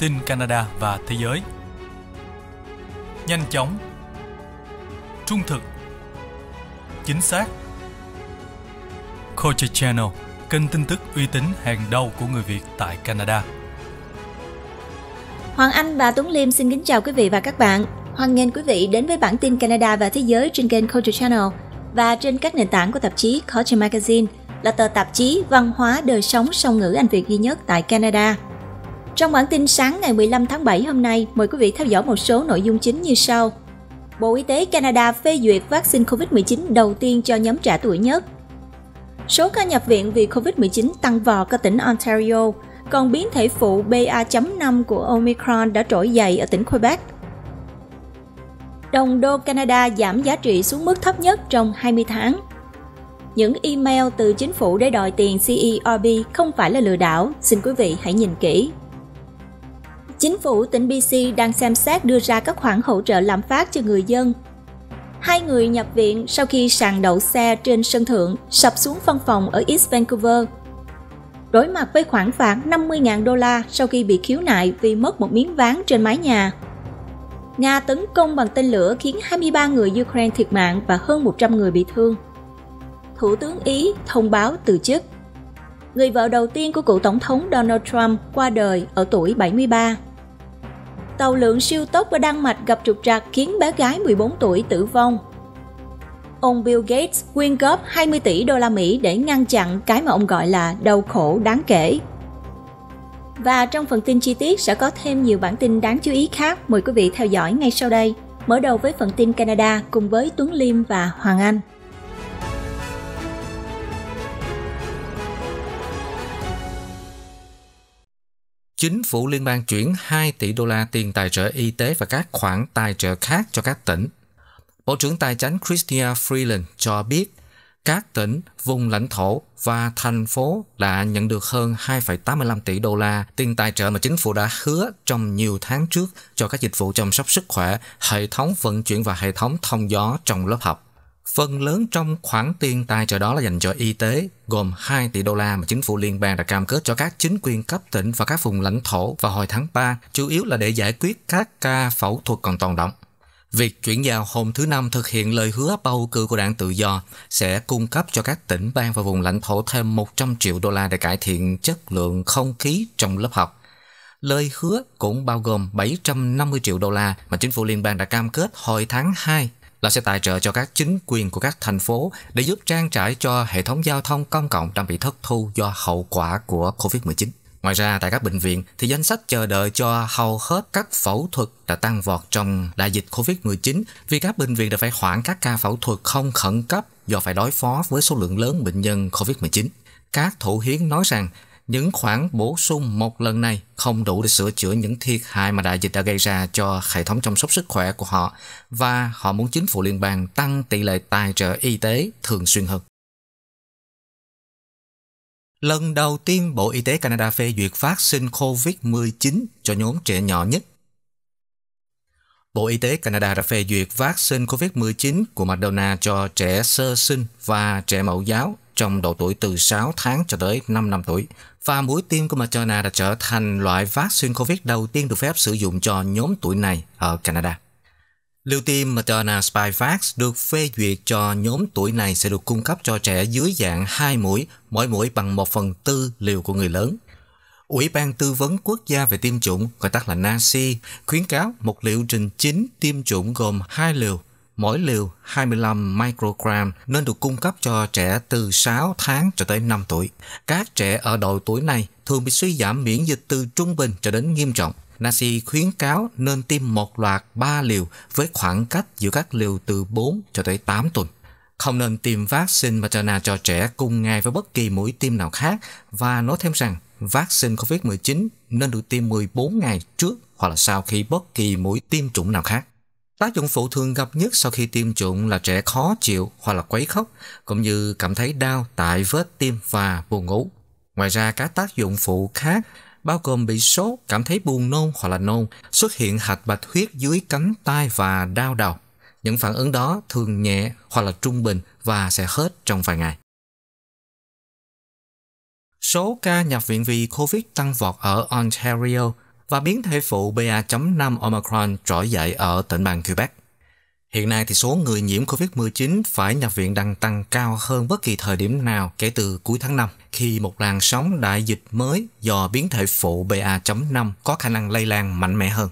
tin Canada và thế giới. Nhanh chóng, trung thực, chính xác. Culture Channel, kênh tin tức uy tín hàng đầu của người Việt tại Canada. Hoàng Anh và Tuấn Liêm xin kính chào quý vị và các bạn. Hoan nghênh quý vị đến với bản tin Canada và thế giới trên kênh Culture Channel và trên các nền tảng của tạp chí Culture Magazine là tờ tạp chí văn hóa đời sống song ngữ Anh Việt duy nhất tại Canada – trong bản tin sáng ngày 15 tháng 7 hôm nay, mời quý vị theo dõi một số nội dung chính như sau. Bộ Y tế Canada phê duyệt vaccine COVID-19 đầu tiên cho nhóm trẻ tuổi nhất. Số ca nhập viện vì COVID-19 tăng vọt ở tỉnh Ontario, còn biến thể phụ BA.5 của Omicron đã trỗi dậy ở tỉnh Quebec. Đồng đô Canada giảm giá trị xuống mức thấp nhất trong 20 tháng. Những email từ chính phủ để đòi tiền CERB không phải là lừa đảo, xin quý vị hãy nhìn kỹ. Chính phủ tỉnh BC đang xem xét đưa ra các khoản hỗ trợ lạm phát cho người dân. Hai người nhập viện sau khi sàn đậu xe trên sân thượng sập xuống văn phòng ở East Vancouver. Đối mặt với khoản phạt 50.000 đô la sau khi bị khiếu nại vì mất một miếng ván trên mái nhà. Nga tấn công bằng tên lửa khiến 23 người Ukraine thiệt mạng và hơn 100 người bị thương. Thủ tướng Ý thông báo từ chức. Người vợ đầu tiên của cựu tổng thống Donald Trump qua đời ở tuổi 73 tàu lượn siêu tốc ở Đan Mạch gặp trục trặc khiến bé gái 14 tuổi tử vong. Ông Bill Gates quyên góp 20 tỷ đô la Mỹ để ngăn chặn cái mà ông gọi là đau khổ đáng kể. Và trong phần tin chi tiết sẽ có thêm nhiều bản tin đáng chú ý khác, mời quý vị theo dõi ngay sau đây. Mở đầu với phần tin Canada cùng với Tuấn Liêm và Hoàng Anh. chính phủ liên bang chuyển 2 tỷ đô la tiền tài trợ y tế và các khoản tài trợ khác cho các tỉnh. Bộ trưởng Tài chánh Christia Freeland cho biết các tỉnh, vùng lãnh thổ và thành phố đã nhận được hơn 2,85 tỷ đô la tiền tài trợ mà chính phủ đã hứa trong nhiều tháng trước cho các dịch vụ chăm sóc sức khỏe, hệ thống vận chuyển và hệ thống thông gió trong lớp học. Phần lớn trong khoản tiền tài trợ đó là dành cho y tế, gồm 2 tỷ đô la mà chính phủ liên bang đã cam kết cho các chính quyền cấp tỉnh và các vùng lãnh thổ vào hồi tháng 3, chủ yếu là để giải quyết các ca phẫu thuật còn tồn động. Việc chuyển giao hôm thứ Năm thực hiện lời hứa bầu cử của đảng tự do sẽ cung cấp cho các tỉnh, bang và vùng lãnh thổ thêm 100 triệu đô la để cải thiện chất lượng không khí trong lớp học. Lời hứa cũng bao gồm 750 triệu đô la mà chính phủ liên bang đã cam kết hồi tháng 2 là sẽ tài trợ cho các chính quyền của các thành phố để giúp trang trải cho hệ thống giao thông công cộng đang bị thất thu do hậu quả của COVID-19. Ngoài ra, tại các bệnh viện thì danh sách chờ đợi cho hầu hết các phẫu thuật đã tăng vọt trong đại dịch COVID-19 vì các bệnh viện đã phải hoãn các ca phẫu thuật không khẩn cấp do phải đối phó với số lượng lớn bệnh nhân COVID-19. Các thủ hiến nói rằng những khoản bổ sung một lần này không đủ để sửa chữa những thiệt hại mà đại dịch đã gây ra cho hệ thống chăm sóc sức khỏe của họ và họ muốn chính phủ liên bang tăng tỷ lệ tài trợ y tế thường xuyên hơn. Lần đầu tiên Bộ Y tế Canada phê duyệt vaccine COVID-19 cho nhóm trẻ nhỏ nhất. Bộ Y tế Canada đã phê duyệt vaccine COVID-19 của Moderna cho trẻ sơ sinh và trẻ mẫu giáo trong độ tuổi từ 6 tháng cho tới 5 năm tuổi. Và mũi tiêm của Moderna đã trở thành loại vaccine COVID đầu tiên được phép sử dụng cho nhóm tuổi này ở Canada. Liều tiêm Moderna Spikevax được phê duyệt cho nhóm tuổi này sẽ được cung cấp cho trẻ dưới dạng 2 mũi, mỗi mũi bằng 1 phần tư liều của người lớn. Ủy ban Tư vấn Quốc gia về tiêm chủng, gọi tắt là NACI, khuyến cáo một liệu trình chính tiêm chủng gồm 2 liều mỗi liều 25 microgram nên được cung cấp cho trẻ từ 6 tháng cho tới 5 tuổi. Các trẻ ở độ tuổi này thường bị suy giảm miễn dịch từ trung bình cho đến nghiêm trọng. Nasi khuyến cáo nên tiêm một loạt 3 liều với khoảng cách giữa các liều từ 4 cho tới 8 tuần. Không nên tiêm vaccine Moderna cho trẻ cùng ngày với bất kỳ mũi tiêm nào khác và nói thêm rằng vaccine COVID-19 nên được tiêm 14 ngày trước hoặc là sau khi bất kỳ mũi tiêm chủng nào khác. Tác dụng phụ thường gặp nhất sau khi tiêm chủng là trẻ khó chịu hoặc là quấy khóc, cũng như cảm thấy đau tại vết tiêm và buồn ngủ. Ngoài ra các tác dụng phụ khác bao gồm bị sốt, cảm thấy buồn nôn hoặc là nôn, xuất hiện hạch bạch huyết dưới cánh tay và đau đầu. Những phản ứng đó thường nhẹ hoặc là trung bình và sẽ hết trong vài ngày. Số ca nhập viện vì COVID tăng vọt ở Ontario – và biến thể phụ BA.5 Omicron trỗi dậy ở tỉnh bang Quebec. Hiện nay thì số người nhiễm COVID-19 phải nhập viện đang tăng cao hơn bất kỳ thời điểm nào kể từ cuối tháng 5 khi một làn sóng đại dịch mới do biến thể phụ BA.5 có khả năng lây lan mạnh mẽ hơn.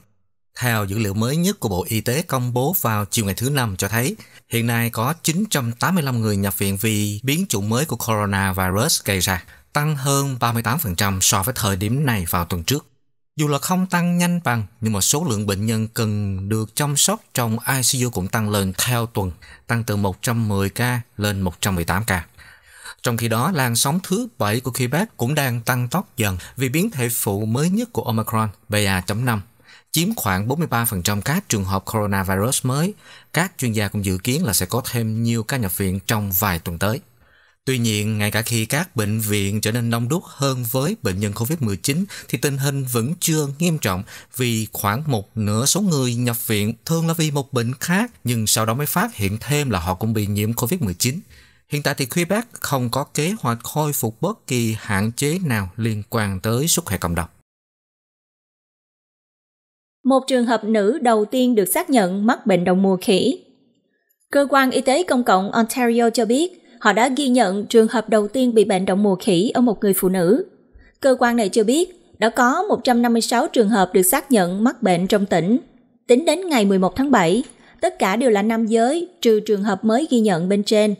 Theo dữ liệu mới nhất của Bộ Y tế công bố vào chiều ngày thứ Năm cho thấy, hiện nay có 985 người nhập viện vì biến chủng mới của coronavirus gây ra, tăng hơn 38% so với thời điểm này vào tuần trước. Dù là không tăng nhanh bằng, nhưng mà số lượng bệnh nhân cần được chăm sóc trong ICU cũng tăng lên theo tuần, tăng từ 110 ca lên 118 ca. Trong khi đó, làn sóng thứ 7 của Quebec cũng đang tăng tốc dần vì biến thể phụ mới nhất của Omicron BA.5 chiếm khoảng 43% các trường hợp coronavirus mới. Các chuyên gia cũng dự kiến là sẽ có thêm nhiều ca nhập viện trong vài tuần tới. Tuy nhiên, ngay cả khi các bệnh viện trở nên đông đúc hơn với bệnh nhân COVID-19 thì tình hình vẫn chưa nghiêm trọng vì khoảng một nửa số người nhập viện thường là vì một bệnh khác nhưng sau đó mới phát hiện thêm là họ cũng bị nhiễm COVID-19. Hiện tại thì Quebec không có kế hoạch khôi phục bất kỳ hạn chế nào liên quan tới sức khỏe cộng đồng. Một trường hợp nữ đầu tiên được xác nhận mắc bệnh đậu mùa khỉ. Cơ quan Y tế Công cộng Ontario cho biết họ đã ghi nhận trường hợp đầu tiên bị bệnh động mùa khỉ ở một người phụ nữ. Cơ quan này cho biết đã có 156 trường hợp được xác nhận mắc bệnh trong tỉnh. Tính đến ngày 11 tháng 7, tất cả đều là nam giới, trừ trường hợp mới ghi nhận bên trên.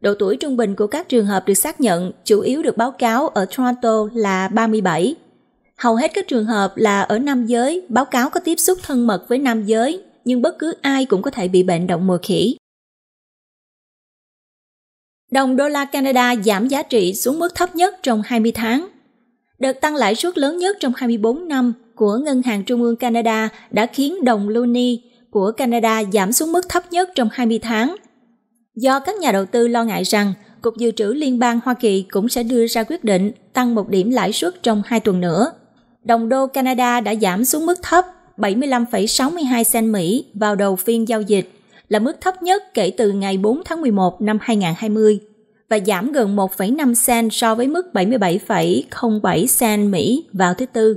Độ tuổi trung bình của các trường hợp được xác nhận chủ yếu được báo cáo ở Toronto là 37. Hầu hết các trường hợp là ở nam giới, báo cáo có tiếp xúc thân mật với nam giới, nhưng bất cứ ai cũng có thể bị bệnh động mùa khỉ. Đồng đô la Canada giảm giá trị xuống mức thấp nhất trong 20 tháng. Đợt tăng lãi suất lớn nhất trong 24 năm của Ngân hàng Trung ương Canada đã khiến đồng loonie của Canada giảm xuống mức thấp nhất trong 20 tháng. Do các nhà đầu tư lo ngại rằng Cục Dự trữ Liên bang Hoa Kỳ cũng sẽ đưa ra quyết định tăng một điểm lãi suất trong hai tuần nữa. Đồng đô Canada đã giảm xuống mức thấp 75,62 cent Mỹ vào đầu phiên giao dịch là mức thấp nhất kể từ ngày 4 tháng 11 năm 2020 và giảm gần 1,5 sen so với mức 77,07 sen Mỹ vào thứ Tư.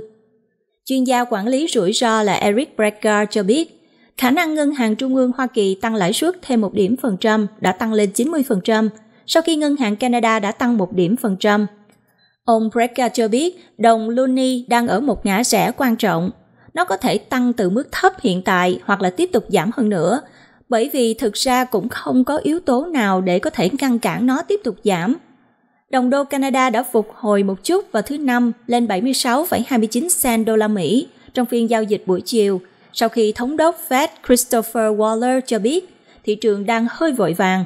Chuyên gia quản lý rủi ro là Eric Brecker cho biết, khả năng Ngân hàng Trung ương Hoa Kỳ tăng lãi suất thêm một điểm phần trăm đã tăng lên 90%, sau khi Ngân hàng Canada đã tăng một điểm phần trăm. Ông Brecker cho biết đồng Luni đang ở một ngã rẽ quan trọng. Nó có thể tăng từ mức thấp hiện tại hoặc là tiếp tục giảm hơn nữa bởi vì thực ra cũng không có yếu tố nào để có thể ngăn cản nó tiếp tục giảm. Đồng đô Canada đã phục hồi một chút vào thứ năm lên 76,29 cent đô la Mỹ trong phiên giao dịch buổi chiều, sau khi thống đốc Fed Christopher Waller cho biết thị trường đang hơi vội vàng.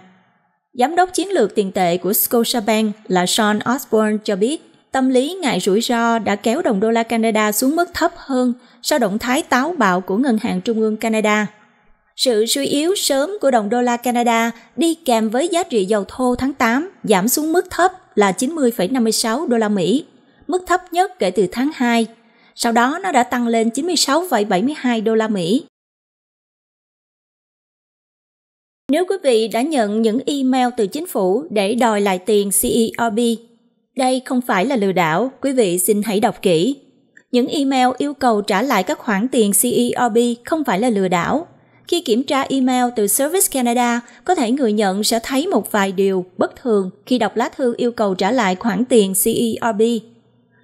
Giám đốc chiến lược tiền tệ của Scotiabank là Sean Osborne cho biết, tâm lý ngại rủi ro đã kéo đồng đô la Canada xuống mức thấp hơn sau động thái táo bạo của Ngân hàng Trung ương Canada. Sự suy yếu sớm của đồng đô la Canada đi kèm với giá trị dầu thô tháng 8 giảm xuống mức thấp là 90,56 đô la Mỹ, mức thấp nhất kể từ tháng 2. Sau đó nó đã tăng lên 96,72 đô la Mỹ. Nếu quý vị đã nhận những email từ chính phủ để đòi lại tiền CERB, đây không phải là lừa đảo, quý vị xin hãy đọc kỹ. Những email yêu cầu trả lại các khoản tiền CERB không phải là lừa đảo, khi kiểm tra email từ Service Canada, có thể người nhận sẽ thấy một vài điều bất thường khi đọc lá thư yêu cầu trả lại khoản tiền CERB.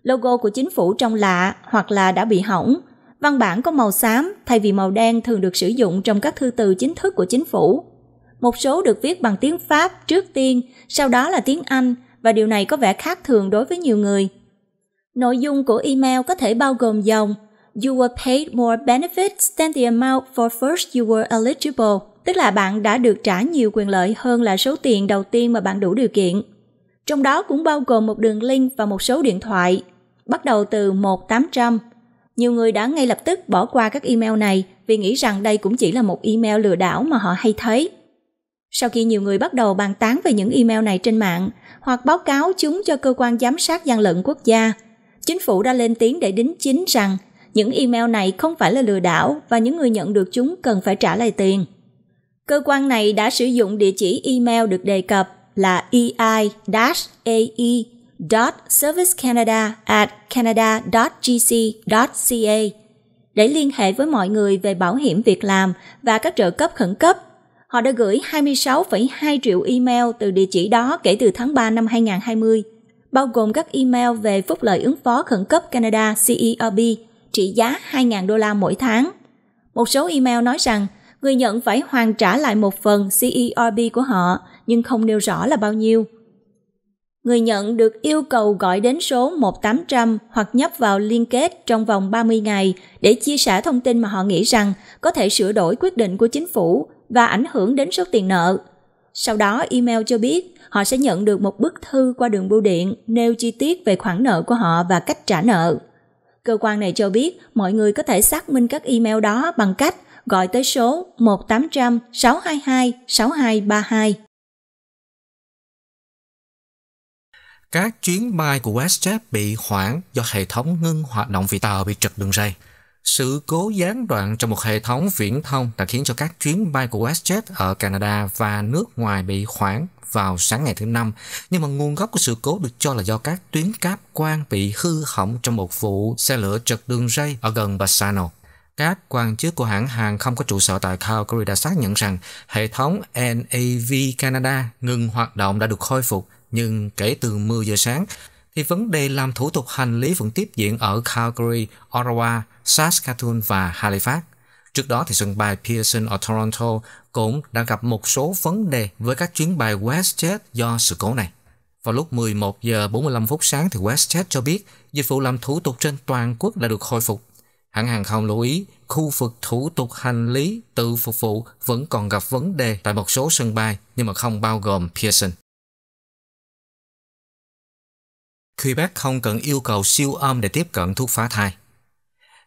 Logo của chính phủ trông lạ hoặc là đã bị hỏng. Văn bản có màu xám thay vì màu đen thường được sử dụng trong các thư từ chính thức của chính phủ. Một số được viết bằng tiếng Pháp trước tiên, sau đó là tiếng Anh và điều này có vẻ khác thường đối với nhiều người. Nội dung của email có thể bao gồm dòng you were paid more benefits than the amount for first you were eligible, tức là bạn đã được trả nhiều quyền lợi hơn là số tiền đầu tiên mà bạn đủ điều kiện. Trong đó cũng bao gồm một đường link và một số điện thoại, bắt đầu từ 1800. Nhiều người đã ngay lập tức bỏ qua các email này vì nghĩ rằng đây cũng chỉ là một email lừa đảo mà họ hay thấy. Sau khi nhiều người bắt đầu bàn tán về những email này trên mạng hoặc báo cáo chúng cho cơ quan giám sát gian lận quốc gia, chính phủ đã lên tiếng để đính chính rằng những email này không phải là lừa đảo và những người nhận được chúng cần phải trả lại tiền. Cơ quan này đã sử dụng địa chỉ email được đề cập là ei-ae.servicecanada canada.gc.ca để liên hệ với mọi người về bảo hiểm việc làm và các trợ cấp khẩn cấp. Họ đã gửi 26,2 triệu email từ địa chỉ đó kể từ tháng 3 năm 2020, bao gồm các email về phúc lợi ứng phó khẩn cấp Canada CERB trị giá 2.000 đô la mỗi tháng. Một số email nói rằng người nhận phải hoàn trả lại một phần CERB của họ, nhưng không nêu rõ là bao nhiêu. Người nhận được yêu cầu gọi đến số 1800 hoặc nhấp vào liên kết trong vòng 30 ngày để chia sẻ thông tin mà họ nghĩ rằng có thể sửa đổi quyết định của chính phủ và ảnh hưởng đến số tiền nợ. Sau đó email cho biết họ sẽ nhận được một bức thư qua đường bưu điện nêu chi tiết về khoản nợ của họ và cách trả nợ. Cơ quan này cho biết mọi người có thể xác minh các email đó bằng cách gọi tới số 1800 622 6232. Các chuyến bay của WestJet bị hoãn do hệ thống ngưng hoạt động vì tàu bị trật đường ray. Sự cố gián đoạn trong một hệ thống viễn thông đã khiến cho các chuyến bay của WestJet ở Canada và nước ngoài bị hoãn vào sáng ngày thứ Năm, nhưng mà nguồn gốc của sự cố được cho là do các tuyến cáp quang bị hư hỏng trong một vụ xe lửa trật đường ray ở gần Bassano. Các quan chức của hãng hàng không có trụ sở tại Calgary đã xác nhận rằng hệ thống NAV Canada ngừng hoạt động đã được khôi phục nhưng kể từ 10 giờ sáng, thì vấn đề làm thủ tục hành lý vẫn tiếp diễn ở Calgary, Ottawa, Saskatoon và Halifax. Trước đó thì sân bay Pearson ở Toronto cũng đã gặp một số vấn đề với các chuyến bay WestJet do sự cố này. Vào lúc 11 giờ 45 phút sáng thì WestJet cho biết dịch vụ làm thủ tục trên toàn quốc đã được khôi phục. Hãng hàng không lưu ý khu vực thủ tục hành lý tự phục vụ vẫn còn gặp vấn đề tại một số sân bay nhưng mà không bao gồm Pearson. Khi bác không cần yêu cầu siêu âm để tiếp cận thuốc phá thai.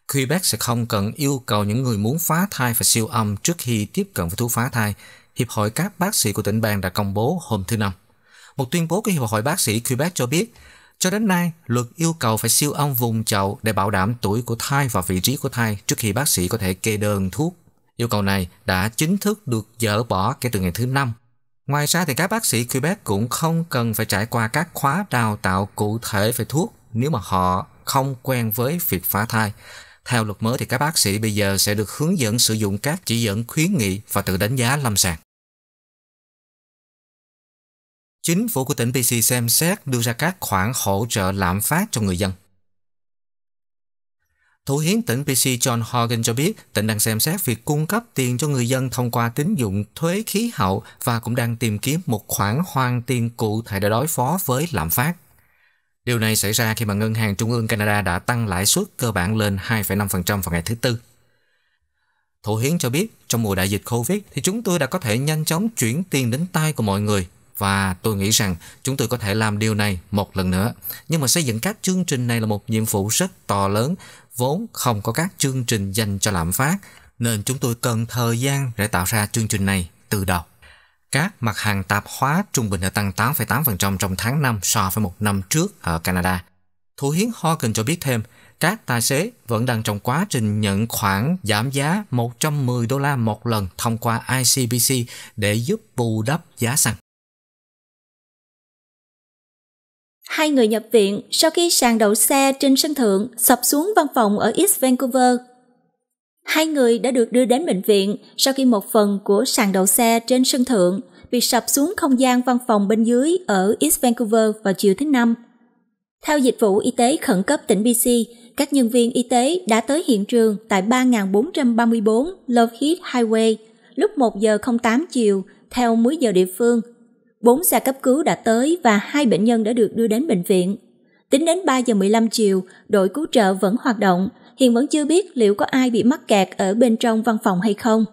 Khi bác sẽ không cần yêu cầu những người muốn phá thai và siêu âm trước khi tiếp cận với thuốc phá thai, Hiệp hội các bác sĩ của tỉnh bang đã công bố hôm thứ Năm. Một tuyên bố của Hiệp hội bác sĩ Quebec cho biết, cho đến nay, luật yêu cầu phải siêu âm vùng chậu để bảo đảm tuổi của thai và vị trí của thai trước khi bác sĩ có thể kê đơn thuốc. Yêu cầu này đã chính thức được dỡ bỏ kể từ ngày thứ năm Ngoài ra thì các bác sĩ Quebec cũng không cần phải trải qua các khóa đào tạo cụ thể về thuốc nếu mà họ không quen với việc phá thai. Theo luật mới thì các bác sĩ bây giờ sẽ được hướng dẫn sử dụng các chỉ dẫn khuyến nghị và tự đánh giá lâm sàng. Chính phủ của tỉnh BC xem xét đưa ra các khoản hỗ trợ lạm phát cho người dân. Thủ hiến tỉnh PC John Hogan cho biết tỉnh đang xem xét việc cung cấp tiền cho người dân thông qua tín dụng thuế khí hậu và cũng đang tìm kiếm một khoản hoàn tiền cụ thể để đối phó với lạm phát. Điều này xảy ra khi mà Ngân hàng Trung ương Canada đã tăng lãi suất cơ bản lên 2,5% vào ngày thứ Tư. Thủ hiến cho biết trong mùa đại dịch Covid thì chúng tôi đã có thể nhanh chóng chuyển tiền đến tay của mọi người và tôi nghĩ rằng chúng tôi có thể làm điều này một lần nữa. Nhưng mà xây dựng các chương trình này là một nhiệm vụ rất to lớn, vốn không có các chương trình dành cho lạm phát, nên chúng tôi cần thời gian để tạo ra chương trình này từ đầu. Các mặt hàng tạp hóa trung bình đã tăng 8,8% trong tháng 5 so với một năm trước ở Canada. Thủ hiến Hogan cho biết thêm, các tài xế vẫn đang trong quá trình nhận khoản giảm giá 110 đô la một lần thông qua ICBC để giúp bù đắp giá xăng. Hai người nhập viện sau khi sàn đậu xe trên sân thượng sập xuống văn phòng ở East Vancouver. Hai người đã được đưa đến bệnh viện sau khi một phần của sàn đậu xe trên sân thượng bị sập xuống không gian văn phòng bên dưới ở East Vancouver vào chiều thứ Năm. Theo dịch vụ y tế khẩn cấp tỉnh BC, các nhân viên y tế đã tới hiện trường tại 3434 Love Heath Highway lúc 1 giờ 08 chiều theo múi giờ địa phương – bốn xe cấp cứu đã tới và hai bệnh nhân đã được đưa đến bệnh viện. Tính đến 3 giờ 15 chiều, đội cứu trợ vẫn hoạt động, hiện vẫn chưa biết liệu có ai bị mắc kẹt ở bên trong văn phòng hay không.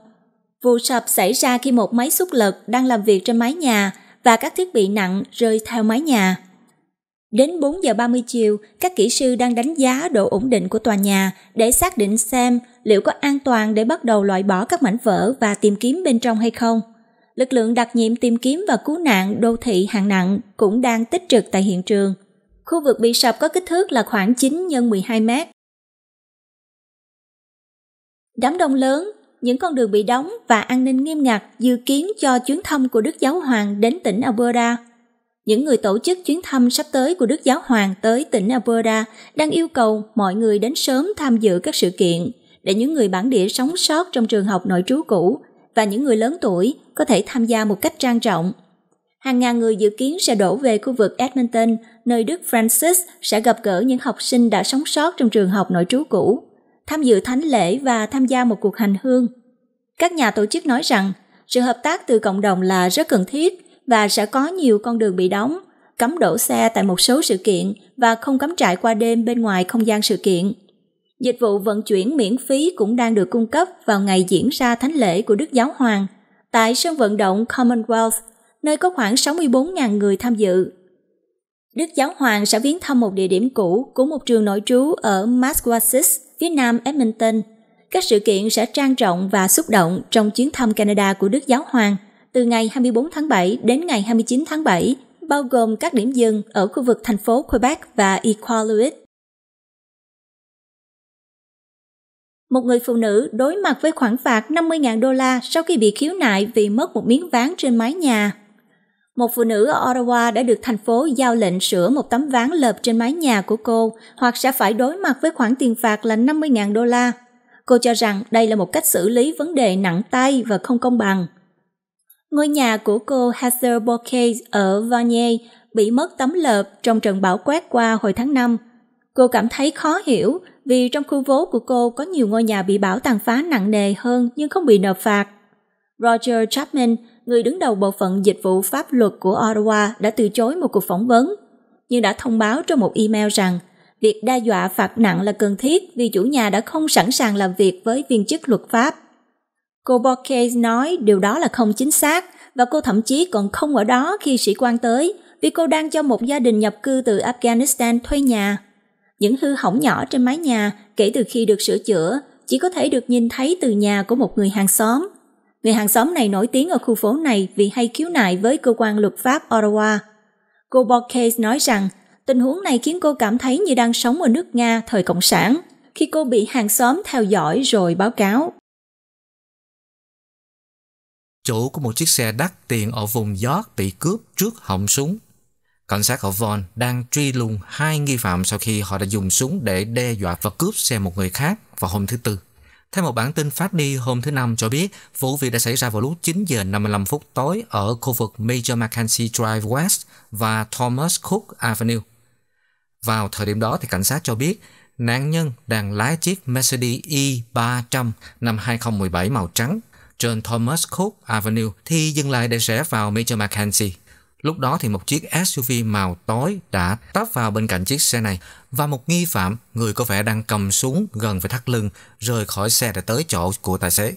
Vụ sập xảy ra khi một máy xúc lật đang làm việc trên mái nhà và các thiết bị nặng rơi theo mái nhà. Đến 4 giờ 30 chiều, các kỹ sư đang đánh giá độ ổn định của tòa nhà để xác định xem liệu có an toàn để bắt đầu loại bỏ các mảnh vỡ và tìm kiếm bên trong hay không lực lượng đặc nhiệm tìm kiếm và cứu nạn đô thị hạng nặng cũng đang tích trực tại hiện trường. Khu vực bị sập có kích thước là khoảng 9 x 12 mét. Đám đông lớn, những con đường bị đóng và an ninh nghiêm ngặt dự kiến cho chuyến thăm của Đức Giáo Hoàng đến tỉnh Alberta. Những người tổ chức chuyến thăm sắp tới của Đức Giáo Hoàng tới tỉnh Alberta đang yêu cầu mọi người đến sớm tham dự các sự kiện để những người bản địa sống sót trong trường học nội trú cũ và những người lớn tuổi có thể tham gia một cách trang trọng. Hàng ngàn người dự kiến sẽ đổ về khu vực Edmonton, nơi Đức Francis sẽ gặp gỡ những học sinh đã sống sót trong trường học nội trú cũ, tham dự thánh lễ và tham gia một cuộc hành hương. Các nhà tổ chức nói rằng sự hợp tác từ cộng đồng là rất cần thiết và sẽ có nhiều con đường bị đóng, cấm đổ xe tại một số sự kiện và không cấm trại qua đêm bên ngoài không gian sự kiện. Dịch vụ vận chuyển miễn phí cũng đang được cung cấp vào ngày diễn ra thánh lễ của Đức Giáo Hoàng tại sân vận động Commonwealth, nơi có khoảng 64.000 người tham dự. Đức Giáo Hoàng sẽ viếng thăm một địa điểm cũ của một trường nội trú ở Massachusetts, phía nam Edmonton. Các sự kiện sẽ trang trọng và xúc động trong chuyến thăm Canada của Đức Giáo Hoàng từ ngày 24 tháng 7 đến ngày 29 tháng 7, bao gồm các điểm dừng ở khu vực thành phố Quebec và Iqaluit. một người phụ nữ đối mặt với khoản phạt 50.000 đô la sau khi bị khiếu nại vì mất một miếng ván trên mái nhà. Một phụ nữ ở Ottawa đã được thành phố giao lệnh sửa một tấm ván lợp trên mái nhà của cô hoặc sẽ phải đối mặt với khoản tiền phạt là 50.000 đô la. Cô cho rằng đây là một cách xử lý vấn đề nặng tay và không công bằng. Ngôi nhà của cô Heather Bouquet ở Vanier bị mất tấm lợp trong trận bão quét qua hồi tháng 5 Cô cảm thấy khó hiểu vì trong khu phố của cô có nhiều ngôi nhà bị bão tàn phá nặng nề hơn nhưng không bị nộp phạt. Roger Chapman, người đứng đầu bộ phận dịch vụ pháp luật của Ottawa đã từ chối một cuộc phỏng vấn, nhưng đã thông báo trong một email rằng việc đe dọa phạt nặng là cần thiết vì chủ nhà đã không sẵn sàng làm việc với viên chức luật pháp. Cô Borges nói điều đó là không chính xác và cô thậm chí còn không ở đó khi sĩ quan tới vì cô đang cho một gia đình nhập cư từ Afghanistan thuê nhà. Những hư hỏng nhỏ trên mái nhà kể từ khi được sửa chữa chỉ có thể được nhìn thấy từ nhà của một người hàng xóm. Người hàng xóm này nổi tiếng ở khu phố này vì hay khiếu nại với cơ quan luật pháp Ottawa. Cô Borges nói rằng tình huống này khiến cô cảm thấy như đang sống ở nước Nga thời Cộng sản, khi cô bị hàng xóm theo dõi rồi báo cáo. Chủ của một chiếc xe đắt tiền ở vùng York bị cướp trước họng súng Cảnh sát ở Von đang truy lùng hai nghi phạm sau khi họ đã dùng súng để đe dọa và cướp xe một người khác vào hôm thứ Tư. Theo một bản tin phát đi hôm thứ Năm cho biết, vụ việc đã xảy ra vào lúc 9 giờ 55 phút tối ở khu vực Major Mackenzie Drive West và Thomas Cook Avenue. Vào thời điểm đó, thì cảnh sát cho biết nạn nhân đang lái chiếc Mercedes E300 năm 2017 màu trắng trên Thomas Cook Avenue thì dừng lại để rẽ vào Major Mackenzie. Lúc đó thì một chiếc SUV màu tối đã tấp vào bên cạnh chiếc xe này và một nghi phạm, người có vẻ đang cầm súng gần phải thắt lưng, rời khỏi xe để tới chỗ của tài xế.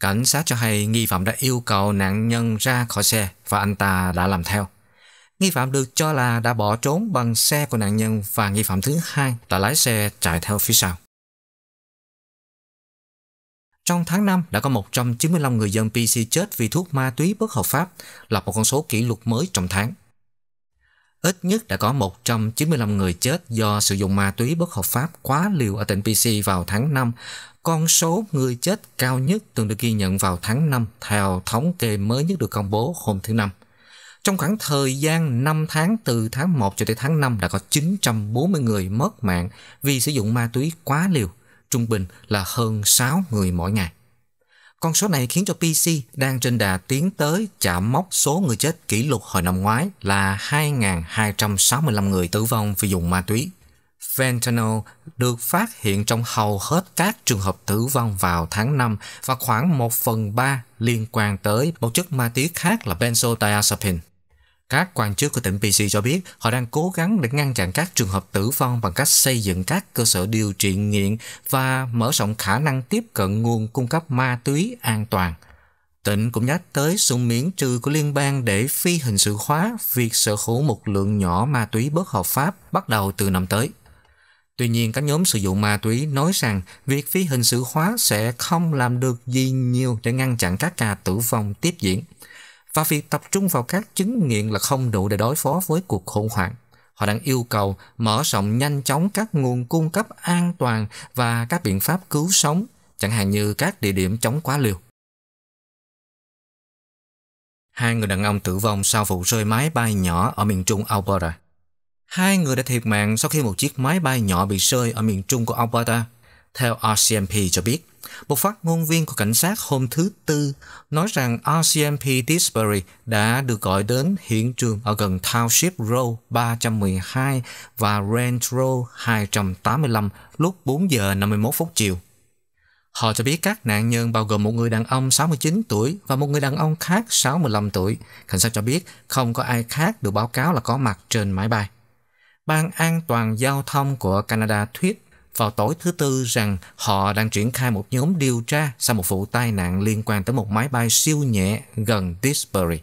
Cảnh sát cho hay nghi phạm đã yêu cầu nạn nhân ra khỏi xe và anh ta đã làm theo. Nghi phạm được cho là đã bỏ trốn bằng xe của nạn nhân và nghi phạm thứ hai đã lái xe chạy theo phía sau. Trong tháng 5 đã có 195 người dân PC chết vì thuốc ma túy bất hợp pháp, là một con số kỷ lục mới trong tháng. Ít nhất đã có 195 người chết do sử dụng ma túy bất hợp pháp quá liều ở tỉnh PC vào tháng 5. Con số người chết cao nhất từng được ghi nhận vào tháng 5 theo thống kê mới nhất được công bố hôm thứ Năm. Trong khoảng thời gian 5 tháng từ tháng 1 cho tới tháng 5 đã có 940 người mất mạng vì sử dụng ma túy quá liều trung bình là hơn 6 người mỗi ngày. Con số này khiến cho PC đang trên đà tiến tới chạm mốc số người chết kỷ lục hồi năm ngoái là 2.265 người tử vong vì dùng ma túy. Fentanyl được phát hiện trong hầu hết các trường hợp tử vong vào tháng 5 và khoảng 1 phần 3 liên quan tới một chất ma túy khác là benzodiazepine. Các quan chức của tỉnh PC cho biết họ đang cố gắng để ngăn chặn các trường hợp tử vong bằng cách xây dựng các cơ sở điều trị nghiện và mở rộng khả năng tiếp cận nguồn cung cấp ma túy an toàn. Tỉnh cũng nhắc tới sự miễn trừ của liên bang để phi hình sự hóa việc sở hữu một lượng nhỏ ma túy bất hợp pháp bắt đầu từ năm tới. Tuy nhiên, các nhóm sử dụng ma túy nói rằng việc phi hình sự hóa sẽ không làm được gì nhiều để ngăn chặn các ca tử vong tiếp diễn. Và việc tập trung vào các chứng nghiện là không đủ để đối phó với cuộc khủng hoảng. Họ đang yêu cầu mở rộng nhanh chóng các nguồn cung cấp an toàn và các biện pháp cứu sống, chẳng hạn như các địa điểm chống quá liều. Hai người đàn ông tử vong sau vụ rơi máy bay nhỏ ở miền trung Alberta. Hai người đã thiệt mạng sau khi một chiếc máy bay nhỏ bị rơi ở miền trung của Alberta, theo RCMP cho biết. Một phát ngôn viên của cảnh sát hôm thứ Tư nói rằng RCMP Disbury đã được gọi đến hiện trường ở gần Township Road 312 và Ranch Road 285 lúc 4 giờ 51 phút chiều. Họ cho biết các nạn nhân bao gồm một người đàn ông 69 tuổi và một người đàn ông khác 65 tuổi. Cảnh sát cho biết không có ai khác được báo cáo là có mặt trên máy bay. Ban an toàn giao thông của Canada thuyết vào tối thứ Tư rằng họ đang triển khai một nhóm điều tra sau một vụ tai nạn liên quan tới một máy bay siêu nhẹ gần Disbury.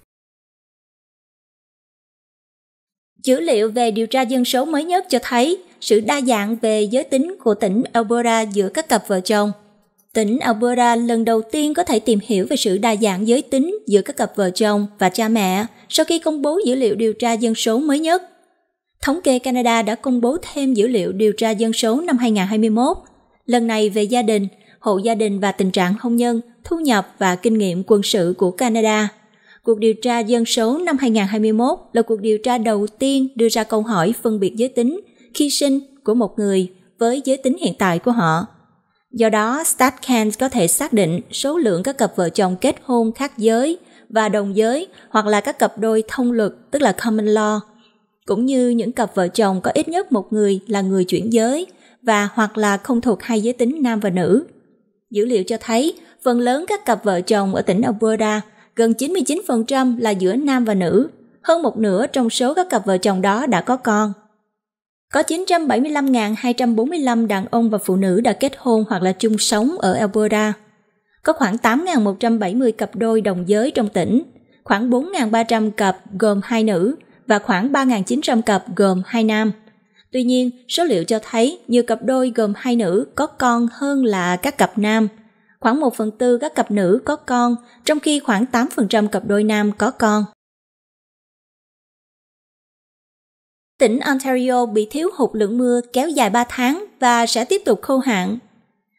Dữ liệu về điều tra dân số mới nhất cho thấy sự đa dạng về giới tính của tỉnh Alberta giữa các cặp vợ chồng. Tỉnh Alberta lần đầu tiên có thể tìm hiểu về sự đa dạng giới tính giữa các cặp vợ chồng và cha mẹ sau khi công bố dữ liệu điều tra dân số mới nhất. Thống kê Canada đã công bố thêm dữ liệu điều tra dân số năm 2021, lần này về gia đình, hộ gia đình và tình trạng hôn nhân, thu nhập và kinh nghiệm quân sự của Canada. Cuộc điều tra dân số năm 2021 là cuộc điều tra đầu tiên đưa ra câu hỏi phân biệt giới tính khi sinh của một người với giới tính hiện tại của họ. Do đó, StatCan có thể xác định số lượng các cặp vợ chồng kết hôn khác giới và đồng giới hoặc là các cặp đôi thông luật, tức là common law, cũng như những cặp vợ chồng có ít nhất một người là người chuyển giới và hoặc là không thuộc hai giới tính nam và nữ. Dữ liệu cho thấy, phần lớn các cặp vợ chồng ở tỉnh Alberta, gần 99% là giữa nam và nữ, hơn một nửa trong số các cặp vợ chồng đó đã có con. Có 975.245 đàn ông và phụ nữ đã kết hôn hoặc là chung sống ở Alberta. Có khoảng 8.170 cặp đôi đồng giới trong tỉnh, khoảng 4.300 cặp gồm hai nữ và khoảng 3.900 cặp gồm hai nam. Tuy nhiên, số liệu cho thấy nhiều cặp đôi gồm hai nữ có con hơn là các cặp nam. Khoảng 1 phần tư các cặp nữ có con, trong khi khoảng 8% cặp đôi nam có con. Tỉnh Ontario bị thiếu hụt lượng mưa kéo dài 3 tháng và sẽ tiếp tục khô hạn.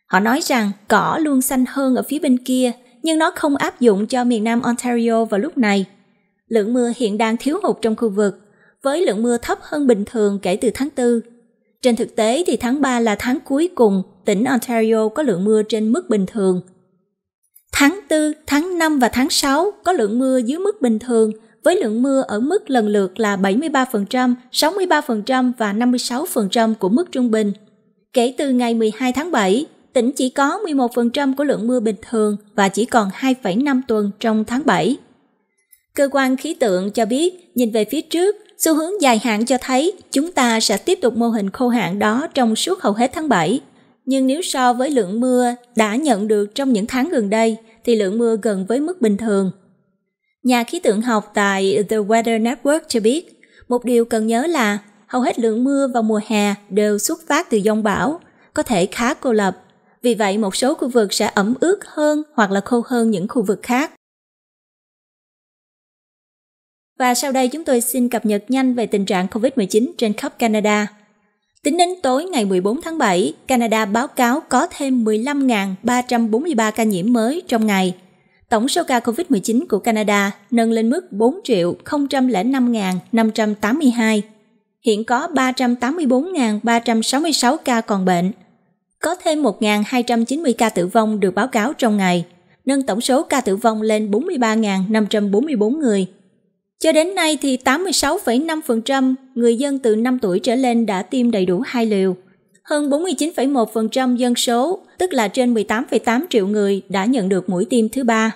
Họ nói rằng cỏ luôn xanh hơn ở phía bên kia, nhưng nó không áp dụng cho miền Nam Ontario vào lúc này – lượng mưa hiện đang thiếu hụt trong khu vực, với lượng mưa thấp hơn bình thường kể từ tháng 4. Trên thực tế thì tháng 3 là tháng cuối cùng tỉnh Ontario có lượng mưa trên mức bình thường. Tháng 4, tháng 5 và tháng 6 có lượng mưa dưới mức bình thường với lượng mưa ở mức lần lượt là 73%, 63% và 56% của mức trung bình. Kể từ ngày 12 tháng 7, tỉnh chỉ có 11% của lượng mưa bình thường và chỉ còn 2,5 tuần trong tháng 7. Cơ quan khí tượng cho biết, nhìn về phía trước, xu hướng dài hạn cho thấy chúng ta sẽ tiếp tục mô hình khô hạn đó trong suốt hầu hết tháng 7. Nhưng nếu so với lượng mưa đã nhận được trong những tháng gần đây, thì lượng mưa gần với mức bình thường. Nhà khí tượng học tại The Weather Network cho biết, một điều cần nhớ là hầu hết lượng mưa vào mùa hè đều xuất phát từ dông bão, có thể khá cô lập. Vì vậy, một số khu vực sẽ ẩm ướt hơn hoặc là khô hơn những khu vực khác. Và sau đây chúng tôi xin cập nhật nhanh về tình trạng COVID-19 trên khắp Canada. Tính đến tối ngày 14 tháng 7, Canada báo cáo có thêm 15.343 ca nhiễm mới trong ngày. Tổng số ca COVID-19 của Canada nâng lên mức 4.005.582. Hiện có 384.366 ca còn bệnh. Có thêm 1.290 ca tử vong được báo cáo trong ngày, nâng tổng số ca tử vong lên 43.544 người – cho đến nay thì 86,5% người dân từ 5 tuổi trở lên đã tiêm đầy đủ hai liều. Hơn 49,1% dân số, tức là trên 18,8 triệu người đã nhận được mũi tiêm thứ ba.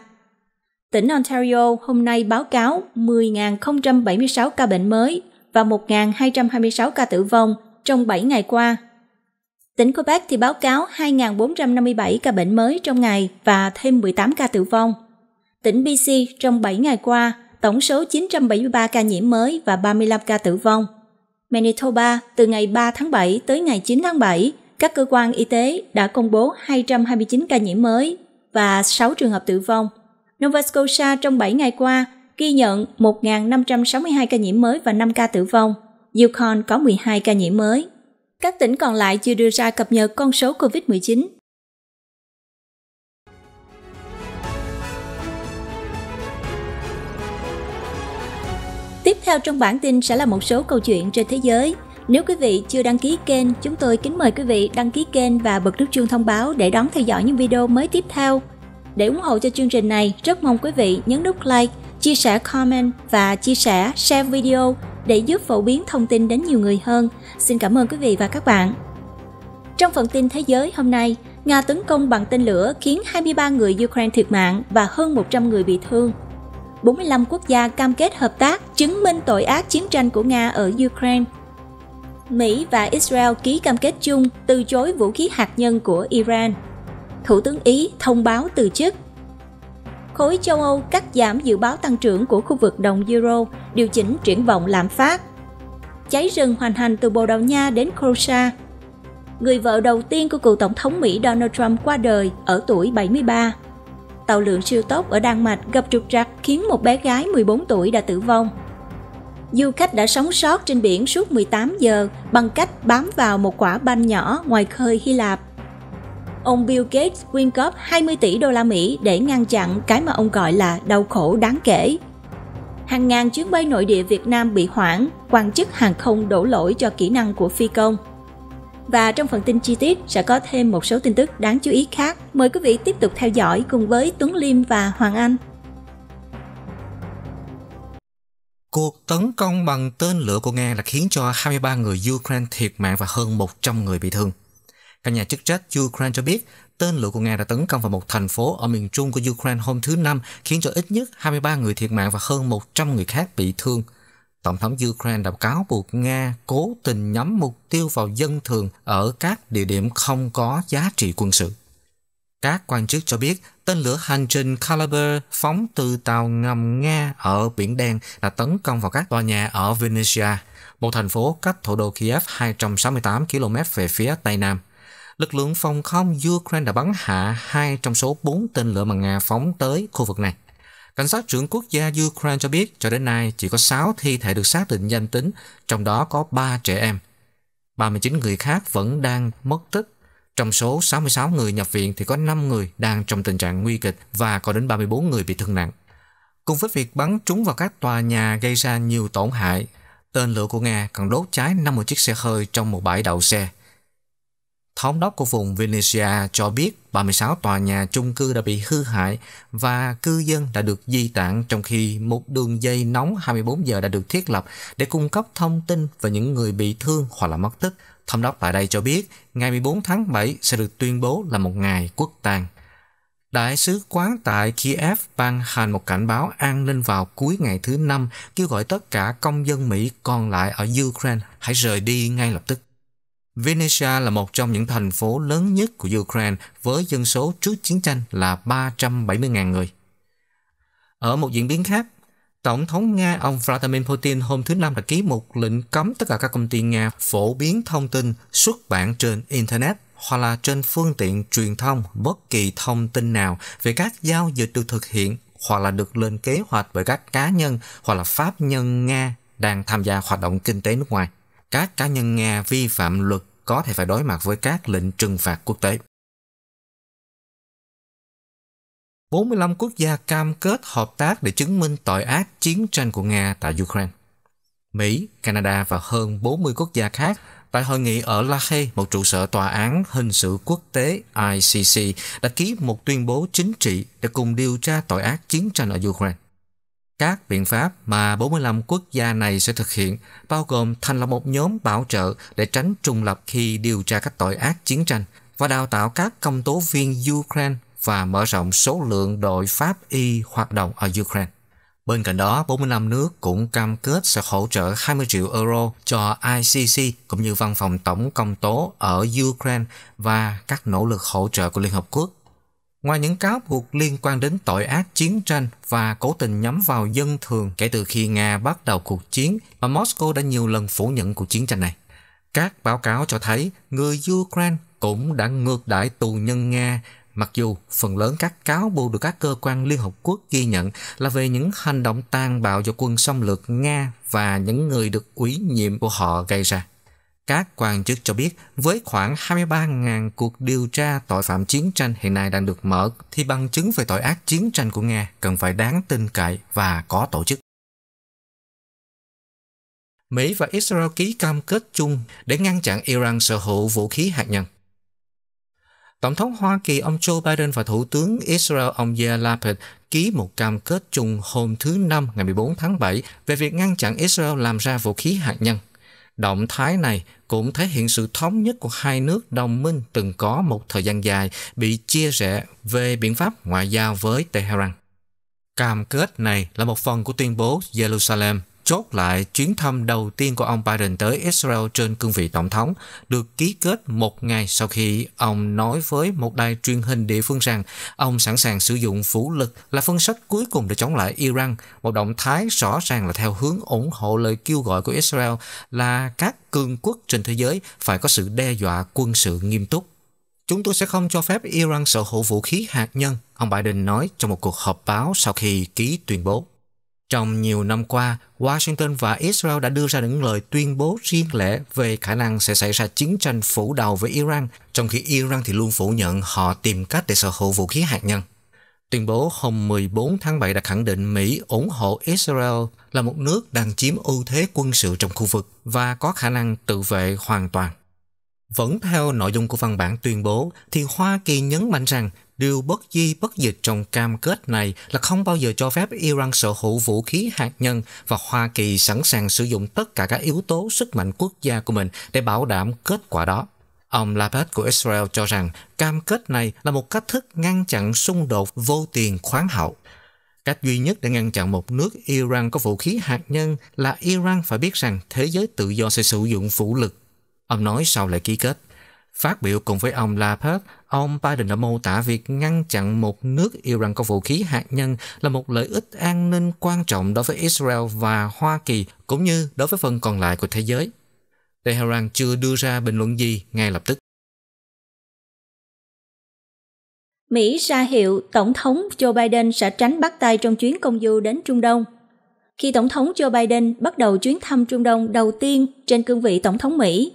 Tỉnh Ontario hôm nay báo cáo 10.076 ca bệnh mới và 1.226 ca tử vong trong 7 ngày qua. Tỉnh Quebec thì báo cáo 2.457 ca bệnh mới trong ngày và thêm 18 ca tử vong. Tỉnh BC trong 7 ngày qua tổng số 973 ca nhiễm mới và 35 ca tử vong. Manitoba từ ngày 3 tháng 7 tới ngày 9 tháng 7, các cơ quan y tế đã công bố 229 ca nhiễm mới và 6 trường hợp tử vong. Nova Scotia trong 7 ngày qua ghi nhận 1.562 ca nhiễm mới và 5 ca tử vong. Yukon có 12 ca nhiễm mới. Các tỉnh còn lại chưa đưa ra cập nhật con số COVID-19 Tiếp theo trong bản tin sẽ là một số câu chuyện trên thế giới. Nếu quý vị chưa đăng ký kênh, chúng tôi kính mời quý vị đăng ký kênh và bật nút chuông thông báo để đón theo dõi những video mới tiếp theo. Để ủng hộ cho chương trình này, rất mong quý vị nhấn nút like, chia sẻ comment và chia sẻ share video để giúp phổ biến thông tin đến nhiều người hơn. Xin cảm ơn quý vị và các bạn. Trong phần tin thế giới hôm nay, Nga tấn công bằng tên lửa khiến 23 người Ukraine thiệt mạng và hơn 100 người bị thương. 45 quốc gia cam kết hợp tác chứng minh tội ác chiến tranh của Nga ở Ukraine. Mỹ và Israel ký cam kết chung từ chối vũ khí hạt nhân của Iran. Thủ tướng Ý thông báo từ chức. Khối châu Âu cắt giảm dự báo tăng trưởng của khu vực đồng euro, điều chỉnh triển vọng lạm phát. Cháy rừng hoành hành từ Bồ Đào Nha đến Croatia. Người vợ đầu tiên của cựu tổng thống Mỹ Donald Trump qua đời ở tuổi 73 tàu lượn siêu tốc ở Đan Mạch gặp trục trặc khiến một bé gái 14 tuổi đã tử vong. Du khách đã sống sót trên biển suốt 18 giờ bằng cách bám vào một quả banh nhỏ ngoài khơi Hy Lạp. Ông Bill Gates quyên góp 20 tỷ đô la Mỹ để ngăn chặn cái mà ông gọi là đau khổ đáng kể. Hàng ngàn chuyến bay nội địa Việt Nam bị hoãn, quan chức hàng không đổ lỗi cho kỹ năng của phi công. Và trong phần tin chi tiết sẽ có thêm một số tin tức đáng chú ý khác. Mời quý vị tiếp tục theo dõi cùng với Tuấn Liêm và Hoàng Anh. Cuộc tấn công bằng tên lửa của Nga đã khiến cho 23 người Ukraine thiệt mạng và hơn 100 người bị thương. Các nhà chức trách Ukraine cho biết tên lửa của Nga đã tấn công vào một thành phố ở miền trung của Ukraine hôm thứ Năm khiến cho ít nhất 23 người thiệt mạng và hơn 100 người khác bị thương – Tổng thống Ukraine đã cáo buộc Nga cố tình nhắm mục tiêu vào dân thường ở các địa điểm không có giá trị quân sự. Các quan chức cho biết tên lửa hành trình Caliber phóng từ tàu ngầm Nga ở Biển Đen đã tấn công vào các tòa nhà ở Venetia, một thành phố cách thủ đô Kiev 268 km về phía Tây Nam. Lực lượng phòng không Ukraine đã bắn hạ hai trong số bốn tên lửa mà Nga phóng tới khu vực này. Cảnh sát trưởng quốc gia Ukraine cho biết cho đến nay chỉ có 6 thi thể được xác định danh tính, trong đó có 3 trẻ em. 39 người khác vẫn đang mất tích. Trong số 66 người nhập viện thì có 5 người đang trong tình trạng nguy kịch và có đến 34 người bị thương nặng. Cùng với việc bắn trúng vào các tòa nhà gây ra nhiều tổn hại, tên lửa của Nga còn đốt cháy 5 một chiếc xe hơi trong một bãi đậu xe. Thống đốc của vùng Venetia cho biết 36 tòa nhà chung cư đã bị hư hại và cư dân đã được di tản trong khi một đường dây nóng 24 giờ đã được thiết lập để cung cấp thông tin về những người bị thương hoặc là mất tích. Thống đốc tại đây cho biết ngày 14 tháng 7 sẽ được tuyên bố là một ngày quốc tang. Đại sứ quán tại Kiev ban hành một cảnh báo an ninh vào cuối ngày thứ Năm kêu gọi tất cả công dân Mỹ còn lại ở Ukraine hãy rời đi ngay lập tức. Venetia là một trong những thành phố lớn nhất của Ukraine với dân số trước chiến tranh là 370.000 người. Ở một diễn biến khác, Tổng thống Nga ông Vladimir Putin hôm thứ Năm đã ký một lệnh cấm tất cả các công ty Nga phổ biến thông tin xuất bản trên Internet hoặc là trên phương tiện truyền thông bất kỳ thông tin nào về các giao dịch được thực hiện hoặc là được lên kế hoạch bởi các cá nhân hoặc là pháp nhân Nga đang tham gia hoạt động kinh tế nước ngoài các cá nhân Nga vi phạm luật có thể phải đối mặt với các lệnh trừng phạt quốc tế. 45 quốc gia cam kết hợp tác để chứng minh tội ác chiến tranh của Nga tại Ukraine. Mỹ, Canada và hơn 40 quốc gia khác tại hội nghị ở La Haye, một trụ sở tòa án hình sự quốc tế ICC, đã ký một tuyên bố chính trị để cùng điều tra tội ác chiến tranh ở Ukraine. Các biện pháp mà 45 quốc gia này sẽ thực hiện bao gồm thành lập một nhóm bảo trợ để tránh trùng lập khi điều tra các tội ác chiến tranh và đào tạo các công tố viên Ukraine và mở rộng số lượng đội Pháp y hoạt động ở Ukraine. Bên cạnh đó, 45 nước cũng cam kết sẽ hỗ trợ 20 triệu euro cho ICC cũng như văn phòng tổng công tố ở Ukraine và các nỗ lực hỗ trợ của Liên Hợp Quốc Ngoài những cáo buộc liên quan đến tội ác chiến tranh và cố tình nhắm vào dân thường kể từ khi Nga bắt đầu cuộc chiến mà Moscow đã nhiều lần phủ nhận cuộc chiến tranh này. Các báo cáo cho thấy người Ukraine cũng đã ngược đãi tù nhân Nga mặc dù phần lớn các cáo buộc được các cơ quan Liên Hợp Quốc ghi nhận là về những hành động tàn bạo do quân xâm lược Nga và những người được ủy nhiệm của họ gây ra. Các quan chức cho biết với khoảng 23.000 cuộc điều tra tội phạm chiến tranh hiện nay đang được mở thì bằng chứng về tội ác chiến tranh của Nga cần phải đáng tin cậy và có tổ chức. Mỹ và Israel ký cam kết chung để ngăn chặn Iran sở hữu vũ khí hạt nhân. Tổng thống Hoa Kỳ ông Joe Biden và Thủ tướng Israel ông Yair Lapid ký một cam kết chung hôm thứ Năm ngày 14 tháng 7 về việc ngăn chặn Israel làm ra vũ khí hạt nhân. Động thái này cũng thể hiện sự thống nhất của hai nước đồng minh từng có một thời gian dài bị chia rẽ về biện pháp ngoại giao với Tehran. Cam kết này là một phần của tuyên bố Jerusalem chốt lại chuyến thăm đầu tiên của ông Biden tới Israel trên cương vị tổng thống được ký kết một ngày sau khi ông nói với một đài truyền hình địa phương rằng ông sẵn sàng sử dụng vũ lực là phương sách cuối cùng để chống lại Iran, một động thái rõ ràng là theo hướng ủng hộ lời kêu gọi của Israel là các cường quốc trên thế giới phải có sự đe dọa quân sự nghiêm túc. Chúng tôi sẽ không cho phép Iran sở hữu vũ khí hạt nhân, ông Biden nói trong một cuộc họp báo sau khi ký tuyên bố. Trong nhiều năm qua, Washington và Israel đã đưa ra những lời tuyên bố riêng lẻ về khả năng sẽ xảy ra chiến tranh phủ đầu với Iran, trong khi Iran thì luôn phủ nhận họ tìm cách để sở hữu vũ khí hạt nhân. Tuyên bố hôm 14 tháng 7 đã khẳng định Mỹ ủng hộ Israel là một nước đang chiếm ưu thế quân sự trong khu vực và có khả năng tự vệ hoàn toàn. Vẫn theo nội dung của văn bản tuyên bố thì Hoa Kỳ nhấn mạnh rằng Điều bất di bất dịch trong cam kết này là không bao giờ cho phép Iran sở hữu vũ khí hạt nhân và Hoa Kỳ sẵn sàng sử dụng tất cả các yếu tố sức mạnh quốc gia của mình để bảo đảm kết quả đó. Ông Labat của Israel cho rằng cam kết này là một cách thức ngăn chặn xung đột vô tiền khoáng hậu. Cách duy nhất để ngăn chặn một nước Iran có vũ khí hạt nhân là Iran phải biết rằng thế giới tự do sẽ sử dụng vũ lực. Ông nói sau lễ ký kết. Phát biểu cùng với ông Lapert, ông Biden đã mô tả việc ngăn chặn một nước Iran có vũ khí hạt nhân là một lợi ích an ninh quan trọng đối với Israel và Hoa Kỳ cũng như đối với phần còn lại của thế giới. Tehran chưa đưa ra bình luận gì ngay lập tức. Mỹ ra hiệu Tổng thống Joe Biden sẽ tránh bắt tay trong chuyến công du đến Trung Đông. Khi Tổng thống Joe Biden bắt đầu chuyến thăm Trung Đông đầu tiên trên cương vị Tổng thống Mỹ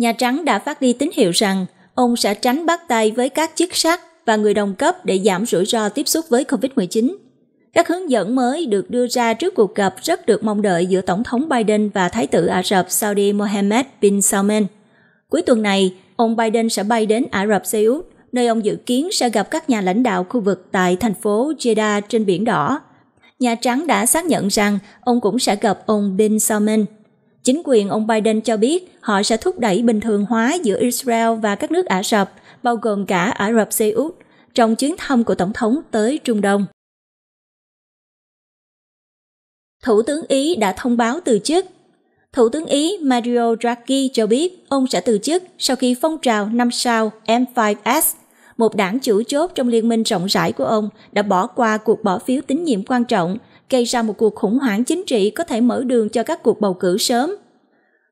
Nhà Trắng đã phát đi tín hiệu rằng ông sẽ tránh bắt tay với các chức sắc và người đồng cấp để giảm rủi ro tiếp xúc với COVID-19. Các hướng dẫn mới được đưa ra trước cuộc gặp rất được mong đợi giữa Tổng thống Biden và Thái tử Ả Rập Saudi Mohammed bin Salman. Cuối tuần này, ông Biden sẽ bay đến Ả Rập Xê Út, nơi ông dự kiến sẽ gặp các nhà lãnh đạo khu vực tại thành phố Jeddah trên Biển Đỏ. Nhà Trắng đã xác nhận rằng ông cũng sẽ gặp ông bin Salman Chính quyền ông Biden cho biết họ sẽ thúc đẩy bình thường hóa giữa Israel và các nước Ả Rập, bao gồm cả Ả Rập Xê Út, trong chuyến thăm của Tổng thống tới Trung Đông. Thủ tướng Ý đã thông báo từ chức. Thủ tướng Ý Mario Draghi cho biết ông sẽ từ chức sau khi phong trào năm sao M5S, một đảng chủ chốt trong liên minh rộng rãi của ông, đã bỏ qua cuộc bỏ phiếu tín nhiệm quan trọng gây ra một cuộc khủng hoảng chính trị có thể mở đường cho các cuộc bầu cử sớm.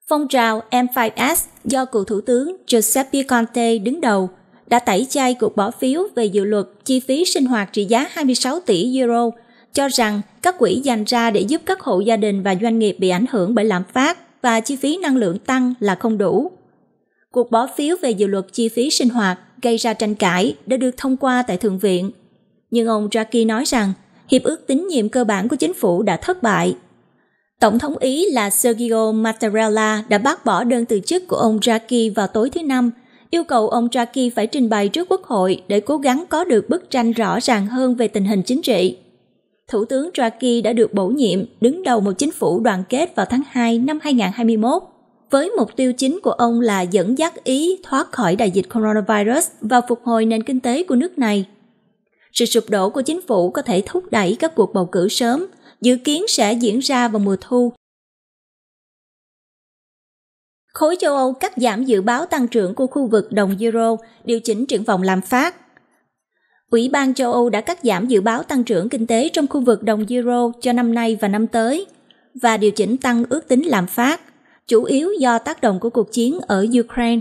Phong trào M5S do cựu thủ tướng Giuseppe Conte đứng đầu đã tẩy chay cuộc bỏ phiếu về dự luật chi phí sinh hoạt trị giá 26 tỷ euro, cho rằng các quỹ dành ra để giúp các hộ gia đình và doanh nghiệp bị ảnh hưởng bởi lạm phát và chi phí năng lượng tăng là không đủ. Cuộc bỏ phiếu về dự luật chi phí sinh hoạt gây ra tranh cãi đã được thông qua tại Thượng viện. Nhưng ông Draghi nói rằng hiệp ước tín nhiệm cơ bản của chính phủ đã thất bại. Tổng thống Ý là Sergio Mattarella đã bác bỏ đơn từ chức của ông Draghi vào tối thứ Năm, yêu cầu ông Draghi phải trình bày trước Quốc hội để cố gắng có được bức tranh rõ ràng hơn về tình hình chính trị. Thủ tướng Draghi đã được bổ nhiệm đứng đầu một chính phủ đoàn kết vào tháng 2 năm 2021 với mục tiêu chính của ông là dẫn dắt Ý thoát khỏi đại dịch coronavirus và phục hồi nền kinh tế của nước này. Sự sụp đổ của chính phủ có thể thúc đẩy các cuộc bầu cử sớm, dự kiến sẽ diễn ra vào mùa thu. Khối châu Âu cắt giảm dự báo tăng trưởng của khu vực đồng euro, điều chỉnh triển vọng lạm phát. Ủy ban châu Âu đã cắt giảm dự báo tăng trưởng kinh tế trong khu vực đồng euro cho năm nay và năm tới và điều chỉnh tăng ước tính lạm phát, chủ yếu do tác động của cuộc chiến ở Ukraine.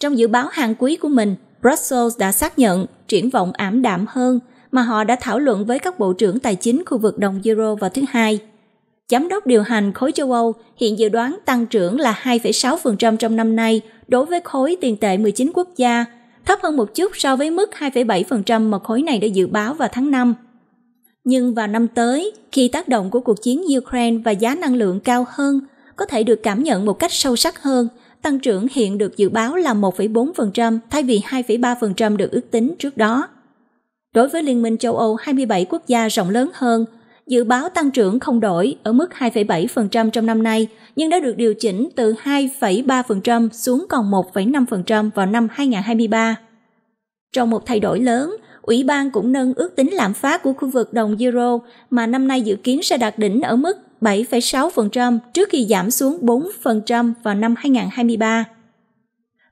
Trong dự báo hàng quý của mình, Brussels đã xác nhận triển vọng ảm đạm hơn mà họ đã thảo luận với các bộ trưởng tài chính khu vực đồng euro vào thứ hai. Giám đốc điều hành khối châu Âu hiện dự đoán tăng trưởng là 2,6% trong năm nay đối với khối tiền tệ 19 quốc gia, thấp hơn một chút so với mức 2,7% mà khối này đã dự báo vào tháng 5. Nhưng vào năm tới, khi tác động của cuộc chiến Ukraine và giá năng lượng cao hơn có thể được cảm nhận một cách sâu sắc hơn – tăng trưởng hiện được dự báo là 1,4% thay vì 2,3% được ước tính trước đó. Đối với Liên minh châu Âu 27 quốc gia rộng lớn hơn, dự báo tăng trưởng không đổi ở mức 2,7% trong năm nay, nhưng đã được điều chỉnh từ 2,3% xuống còn 1,5% vào năm 2023. Trong một thay đổi lớn, Ủy ban cũng nâng ước tính lạm phát của khu vực đồng euro mà năm nay dự kiến sẽ đạt đỉnh ở mức 7,6% trước khi giảm xuống 4% vào năm 2023.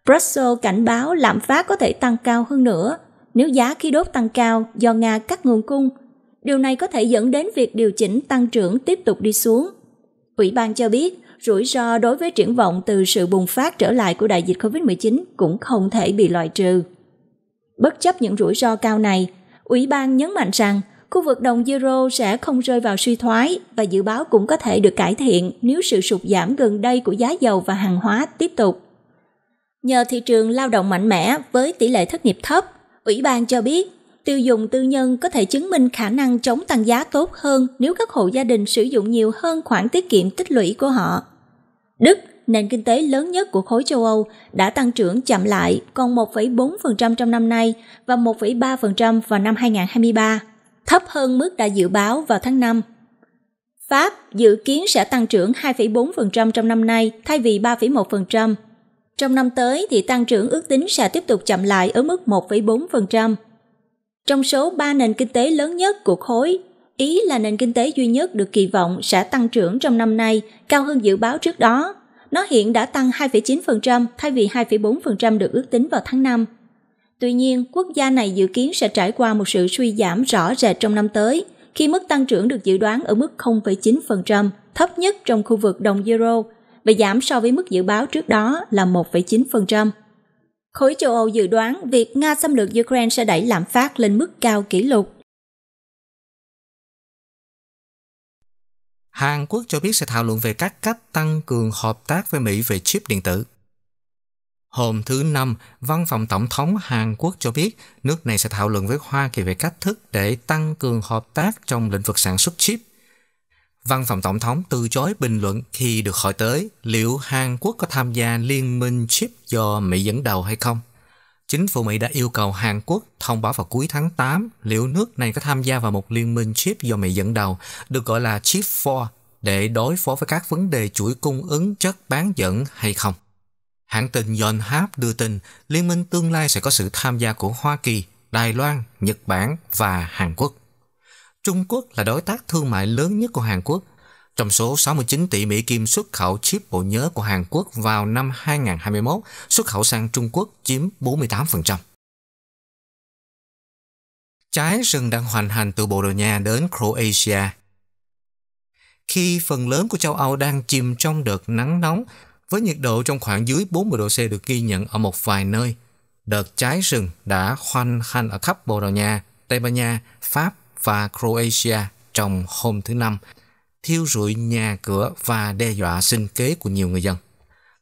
Brussels cảnh báo lạm phát có thể tăng cao hơn nữa nếu giá khí đốt tăng cao do Nga cắt nguồn cung. Điều này có thể dẫn đến việc điều chỉnh tăng trưởng tiếp tục đi xuống. Ủy ban cho biết, rủi ro đối với triển vọng từ sự bùng phát trở lại của đại dịch COVID-19 cũng không thể bị loại trừ. Bất chấp những rủi ro cao này, Ủy ban nhấn mạnh rằng khu vực đồng euro sẽ không rơi vào suy thoái và dự báo cũng có thể được cải thiện nếu sự sụt giảm gần đây của giá dầu và hàng hóa tiếp tục. Nhờ thị trường lao động mạnh mẽ với tỷ lệ thất nghiệp thấp, Ủy ban cho biết tiêu dùng tư nhân có thể chứng minh khả năng chống tăng giá tốt hơn nếu các hộ gia đình sử dụng nhiều hơn khoản tiết kiệm tích lũy của họ. Đức, nền kinh tế lớn nhất của khối châu Âu, đã tăng trưởng chậm lại còn 1,4% trong năm nay và 1,3% vào năm 2023 thấp hơn mức đã dự báo vào tháng 5. Pháp dự kiến sẽ tăng trưởng 2,4% trong năm nay thay vì 3,1%. Trong năm tới thì tăng trưởng ước tính sẽ tiếp tục chậm lại ở mức 1,4%. Trong số 3 nền kinh tế lớn nhất của khối, Ý là nền kinh tế duy nhất được kỳ vọng sẽ tăng trưởng trong năm nay cao hơn dự báo trước đó. Nó hiện đã tăng 2,9% thay vì 2,4% được ước tính vào tháng 5. Tuy nhiên, quốc gia này dự kiến sẽ trải qua một sự suy giảm rõ rệt trong năm tới, khi mức tăng trưởng được dự đoán ở mức 0,9%, thấp nhất trong khu vực đồng euro, và giảm so với mức dự báo trước đó là 1,9%. Khối châu Âu dự đoán việc Nga xâm lược Ukraine sẽ đẩy lạm phát lên mức cao kỷ lục. Hàn Quốc cho biết sẽ thảo luận về các cách tăng cường hợp tác với Mỹ về chip điện tử. Hôm thứ Năm, Văn phòng Tổng thống Hàn Quốc cho biết nước này sẽ thảo luận với Hoa Kỳ về cách thức để tăng cường hợp tác trong lĩnh vực sản xuất chip. Văn phòng Tổng thống từ chối bình luận khi được hỏi tới liệu Hàn Quốc có tham gia liên minh chip do Mỹ dẫn đầu hay không. Chính phủ Mỹ đã yêu cầu Hàn Quốc thông báo vào cuối tháng 8 liệu nước này có tham gia vào một liên minh chip do Mỹ dẫn đầu, được gọi là Chip 4, để đối phó với các vấn đề chuỗi cung ứng chất bán dẫn hay không. Hãng tin Yonhap đưa tin Liên minh tương lai sẽ có sự tham gia của Hoa Kỳ, Đài Loan, Nhật Bản và Hàn Quốc. Trung Quốc là đối tác thương mại lớn nhất của Hàn Quốc. Trong số 69 tỷ Mỹ Kim xuất khẩu chip bộ nhớ của Hàn Quốc vào năm 2021, xuất khẩu sang Trung Quốc chiếm 48%. Trái rừng đang hoành hành từ Bồ Đào Nha đến Croatia. Khi phần lớn của châu Âu đang chìm trong đợt nắng nóng, với nhiệt độ trong khoảng dưới 40 độ C được ghi nhận ở một vài nơi. Đợt cháy rừng đã khoanh khanh ở khắp Bồ Đào Nha, Tây Ban Nha, Pháp và Croatia trong hôm thứ Năm, thiêu rụi nhà cửa và đe dọa sinh kế của nhiều người dân.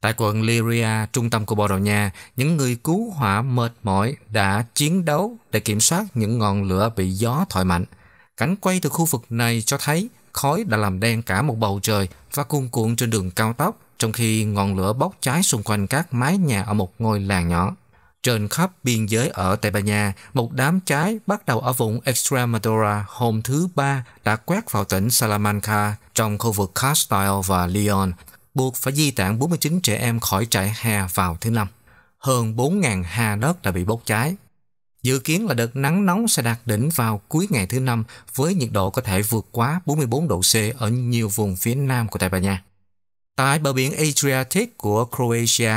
Tại quận Liria, trung tâm của Bồ Đào Nha, những người cứu hỏa mệt mỏi đã chiến đấu để kiểm soát những ngọn lửa bị gió thổi mạnh. Cảnh quay từ khu vực này cho thấy khói đã làm đen cả một bầu trời và cuồn cuộn trên đường cao tốc trong khi ngọn lửa bốc cháy xung quanh các mái nhà ở một ngôi làng nhỏ. Trên khắp biên giới ở Tây Ban Nha, một đám cháy bắt đầu ở vùng Extremadura hôm thứ Ba đã quét vào tỉnh Salamanca trong khu vực Castile và Leon, buộc phải di tản 49 trẻ em khỏi trại hè vào thứ Năm. Hơn 4.000 ha đất đã bị bốc cháy. Dự kiến là đợt nắng nóng sẽ đạt đỉnh vào cuối ngày thứ Năm với nhiệt độ có thể vượt quá 44 độ C ở nhiều vùng phía nam của Tây Ban Nha. Tại bờ biển Adriatic của Croatia,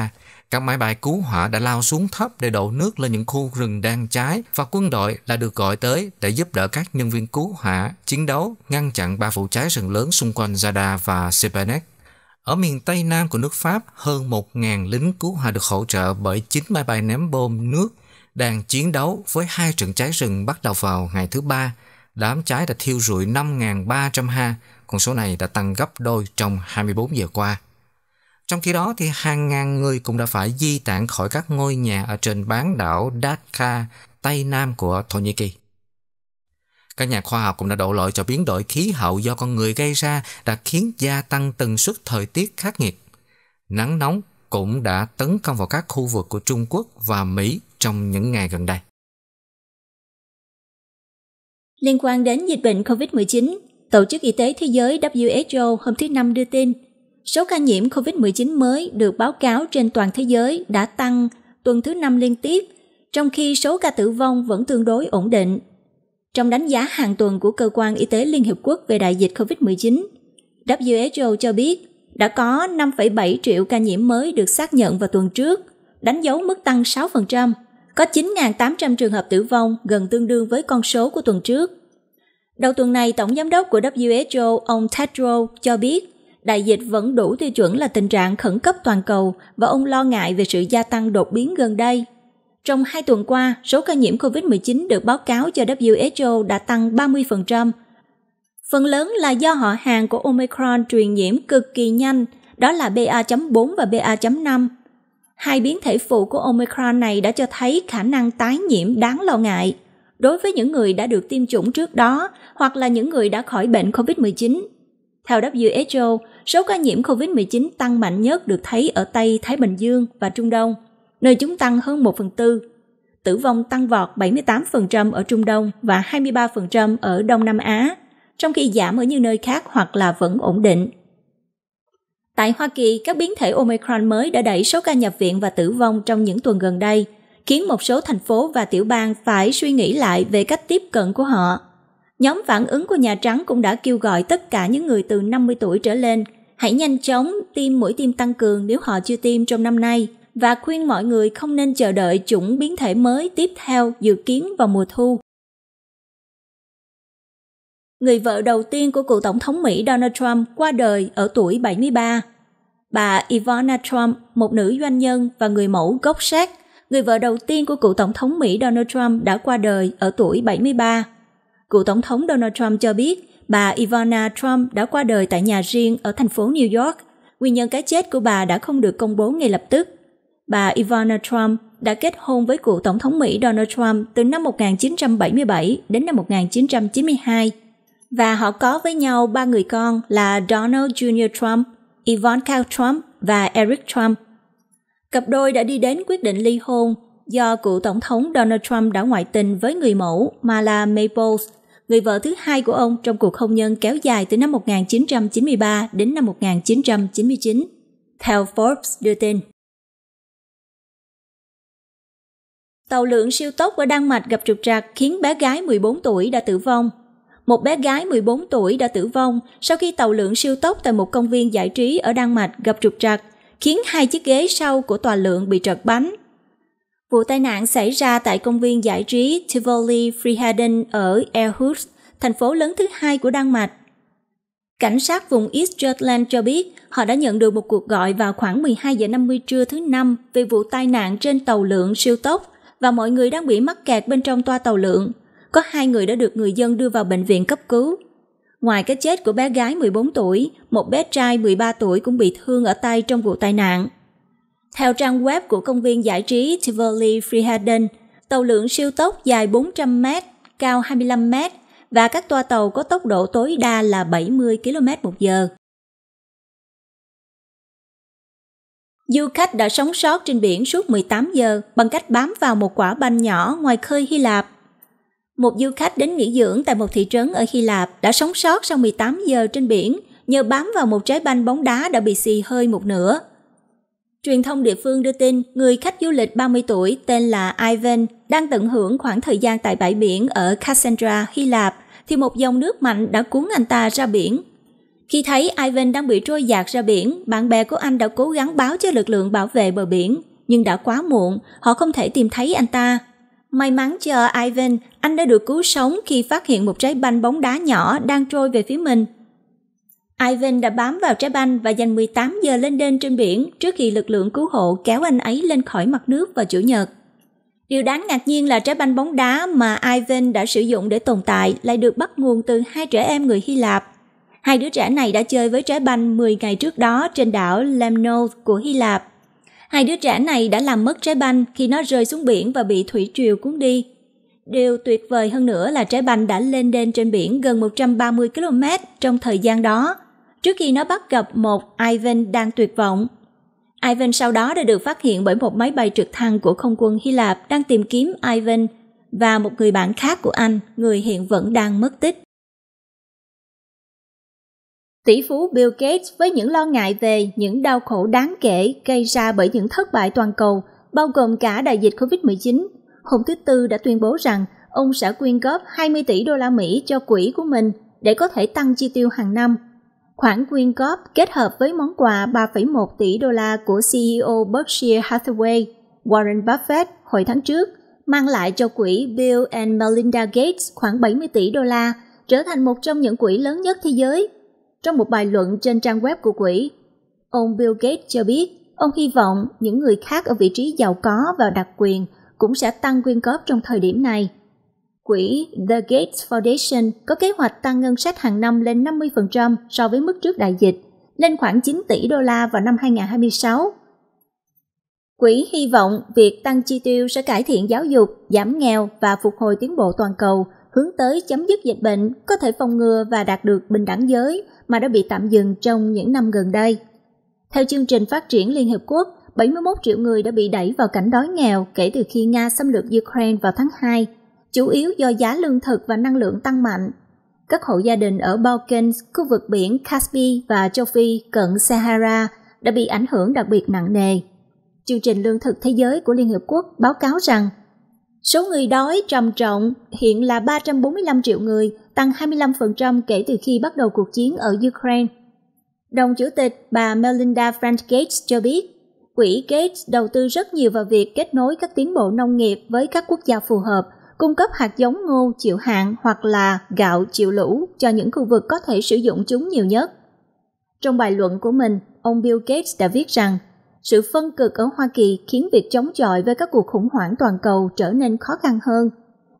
các máy bay cứu hỏa đã lao xuống thấp để đổ nước lên những khu rừng đang cháy và quân đội là được gọi tới để giúp đỡ các nhân viên cứu hỏa chiến đấu ngăn chặn ba vụ cháy rừng lớn xung quanh Zada và Sepanek. Ở miền Tây Nam của nước Pháp, hơn 1.000 lính cứu hỏa được hỗ trợ bởi 9 máy bay ném bom nước đang chiến đấu với hai trận cháy rừng bắt đầu vào ngày thứ ba. Đám cháy đã thiêu rụi 5.300 ha con số này đã tăng gấp đôi trong 24 giờ qua. Trong khi đó, thì hàng ngàn người cũng đã phải di tản khỏi các ngôi nhà ở trên bán đảo Dakar, Tây Nam của Thổ Nhĩ Kỳ. Các nhà khoa học cũng đã đổ lỗi cho biến đổi khí hậu do con người gây ra đã khiến gia tăng tần suất thời tiết khắc nghiệt. Nắng nóng cũng đã tấn công vào các khu vực của Trung Quốc và Mỹ trong những ngày gần đây. Liên quan đến dịch bệnh COVID-19, Tổ chức Y tế Thế giới WHO hôm thứ Năm đưa tin, số ca nhiễm COVID-19 mới được báo cáo trên toàn thế giới đã tăng tuần thứ năm liên tiếp, trong khi số ca tử vong vẫn tương đối ổn định. Trong đánh giá hàng tuần của Cơ quan Y tế Liên Hiệp Quốc về đại dịch COVID-19, WHO cho biết đã có 5,7 triệu ca nhiễm mới được xác nhận vào tuần trước, đánh dấu mức tăng 6%, có 9.800 trường hợp tử vong gần tương đương với con số của tuần trước. Đầu tuần này, Tổng Giám đốc của WHO ông Tedros cho biết đại dịch vẫn đủ tiêu chuẩn là tình trạng khẩn cấp toàn cầu và ông lo ngại về sự gia tăng đột biến gần đây. Trong hai tuần qua, số ca nhiễm COVID-19 được báo cáo cho WHO đã tăng 30%. Phần lớn là do họ hàng của Omicron truyền nhiễm cực kỳ nhanh, đó là BA.4 và BA.5. Hai biến thể phụ của Omicron này đã cho thấy khả năng tái nhiễm đáng lo ngại – đối với những người đã được tiêm chủng trước đó hoặc là những người đã khỏi bệnh COVID-19. Theo WHO, số ca nhiễm COVID-19 tăng mạnh nhất được thấy ở Tây Thái Bình Dương và Trung Đông, nơi chúng tăng hơn 1 phần tư. Tử vong tăng vọt 78% ở Trung Đông và 23% ở Đông Nam Á, trong khi giảm ở những nơi khác hoặc là vẫn ổn định. Tại Hoa Kỳ, các biến thể Omicron mới đã đẩy số ca nhập viện và tử vong trong những tuần gần đây – khiến một số thành phố và tiểu bang phải suy nghĩ lại về cách tiếp cận của họ. Nhóm phản ứng của Nhà Trắng cũng đã kêu gọi tất cả những người từ 50 tuổi trở lên hãy nhanh chóng tiêm mũi tiêm tăng cường nếu họ chưa tiêm trong năm nay và khuyên mọi người không nên chờ đợi chủng biến thể mới tiếp theo dự kiến vào mùa thu. Người vợ đầu tiên của cựu tổng thống Mỹ Donald Trump qua đời ở tuổi 73. Bà Ivana Trump, một nữ doanh nhân và người mẫu gốc sắc người vợ đầu tiên của cựu tổng thống Mỹ Donald Trump đã qua đời ở tuổi 73. Cựu tổng thống Donald Trump cho biết bà Ivana Trump đã qua đời tại nhà riêng ở thành phố New York. Nguyên nhân cái chết của bà đã không được công bố ngay lập tức. Bà Ivana Trump đã kết hôn với cựu tổng thống Mỹ Donald Trump từ năm 1977 đến năm 1992 và họ có với nhau ba người con là Donald Jr. Trump, Ivanka Trump và Eric Trump. Cặp đôi đã đi đến quyết định ly hôn do cựu tổng thống Donald Trump đã ngoại tình với người mẫu Mala Maples, người vợ thứ hai của ông trong cuộc hôn nhân kéo dài từ năm 1993 đến năm 1999, theo Forbes đưa tin. Tàu lượn siêu tốc ở Đan Mạch gặp trục trặc khiến bé gái 14 tuổi đã tử vong. Một bé gái 14 tuổi đã tử vong sau khi tàu lượn siêu tốc tại một công viên giải trí ở Đan Mạch gặp trục trặc khiến hai chiếc ghế sau của tòa lượng bị trật bánh. Vụ tai nạn xảy ra tại công viên giải trí Tivoli Friheden ở Aarhus, thành phố lớn thứ hai của Đan Mạch. Cảnh sát vùng East Jutland cho biết họ đã nhận được một cuộc gọi vào khoảng 12 giờ 50 trưa thứ Năm về vụ tai nạn trên tàu lượng siêu tốc và mọi người đang bị mắc kẹt bên trong toa tàu lượng. Có hai người đã được người dân đưa vào bệnh viện cấp cứu. Ngoài cái chết của bé gái 14 tuổi, một bé trai 13 tuổi cũng bị thương ở tay trong vụ tai nạn. Theo trang web của công viên giải trí Tivoli Frihaden, tàu lượn siêu tốc dài 400m, cao 25m và các toa tàu có tốc độ tối đa là 70 km một giờ. Du khách đã sống sót trên biển suốt 18 giờ bằng cách bám vào một quả banh nhỏ ngoài khơi Hy Lạp một du khách đến nghỉ dưỡng tại một thị trấn ở Hy Lạp đã sống sót sau 18 giờ trên biển nhờ bám vào một trái banh bóng đá đã bị xì hơi một nửa. Truyền thông địa phương đưa tin người khách du lịch 30 tuổi tên là Ivan đang tận hưởng khoảng thời gian tại bãi biển ở Cassandra, Hy Lạp thì một dòng nước mạnh đã cuốn anh ta ra biển. Khi thấy Ivan đang bị trôi dạt ra biển, bạn bè của anh đã cố gắng báo cho lực lượng bảo vệ bờ biển, nhưng đã quá muộn, họ không thể tìm thấy anh ta May mắn cho Ivan, anh đã được cứu sống khi phát hiện một trái banh bóng đá nhỏ đang trôi về phía mình. Ivan đã bám vào trái banh và dành 18 giờ lên đên trên biển trước khi lực lượng cứu hộ kéo anh ấy lên khỏi mặt nước vào Chủ nhật. Điều đáng ngạc nhiên là trái banh bóng đá mà Ivan đã sử dụng để tồn tại lại được bắt nguồn từ hai trẻ em người Hy Lạp. Hai đứa trẻ này đã chơi với trái banh 10 ngày trước đó trên đảo Lemnos của Hy Lạp. Hai đứa trẻ này đã làm mất trái banh khi nó rơi xuống biển và bị thủy triều cuốn đi. Điều tuyệt vời hơn nữa là trái banh đã lên đên trên biển gần 130 km trong thời gian đó, trước khi nó bắt gặp một Ivan đang tuyệt vọng. Ivan sau đó đã được phát hiện bởi một máy bay trực thăng của không quân Hy Lạp đang tìm kiếm Ivan và một người bạn khác của anh, người hiện vẫn đang mất tích. Tỷ phú Bill Gates với những lo ngại về những đau khổ đáng kể gây ra bởi những thất bại toàn cầu, bao gồm cả đại dịch COVID-19, hôm thứ Tư đã tuyên bố rằng ông sẽ quyên góp 20 tỷ đô la Mỹ cho quỹ của mình để có thể tăng chi tiêu hàng năm. Khoản quyên góp kết hợp với món quà 3,1 tỷ đô la của CEO Berkshire Hathaway, Warren Buffett hồi tháng trước, mang lại cho quỹ Bill and Melinda Gates khoảng 70 tỷ đô la, trở thành một trong những quỹ lớn nhất thế giới trong một bài luận trên trang web của quỹ, ông Bill Gates cho biết ông hy vọng những người khác ở vị trí giàu có và đặc quyền cũng sẽ tăng quyên góp trong thời điểm này. Quỹ The Gates Foundation có kế hoạch tăng ngân sách hàng năm lên 50% so với mức trước đại dịch, lên khoảng 9 tỷ đô la vào năm 2026. Quỹ hy vọng việc tăng chi tiêu sẽ cải thiện giáo dục, giảm nghèo và phục hồi tiến bộ toàn cầu – hướng tới chấm dứt dịch bệnh có thể phòng ngừa và đạt được bình đẳng giới mà đã bị tạm dừng trong những năm gần đây. Theo chương trình phát triển Liên Hiệp Quốc, 71 triệu người đã bị đẩy vào cảnh đói nghèo kể từ khi Nga xâm lược Ukraine vào tháng 2, chủ yếu do giá lương thực và năng lượng tăng mạnh. Các hộ gia đình ở Balkans, khu vực biển Caspi và châu Phi cận Sahara đã bị ảnh hưởng đặc biệt nặng nề. Chương trình Lương thực Thế giới của Liên Hiệp Quốc báo cáo rằng Số người đói trầm trọng hiện là 345 triệu người, tăng 25% kể từ khi bắt đầu cuộc chiến ở Ukraine. Đồng chủ tịch bà Melinda French Gates cho biết, quỹ Gates đầu tư rất nhiều vào việc kết nối các tiến bộ nông nghiệp với các quốc gia phù hợp, cung cấp hạt giống ngô chịu hạn hoặc là gạo chịu lũ cho những khu vực có thể sử dụng chúng nhiều nhất. Trong bài luận của mình, ông Bill Gates đã viết rằng sự phân cực ở Hoa Kỳ khiến việc chống chọi với các cuộc khủng hoảng toàn cầu trở nên khó khăn hơn.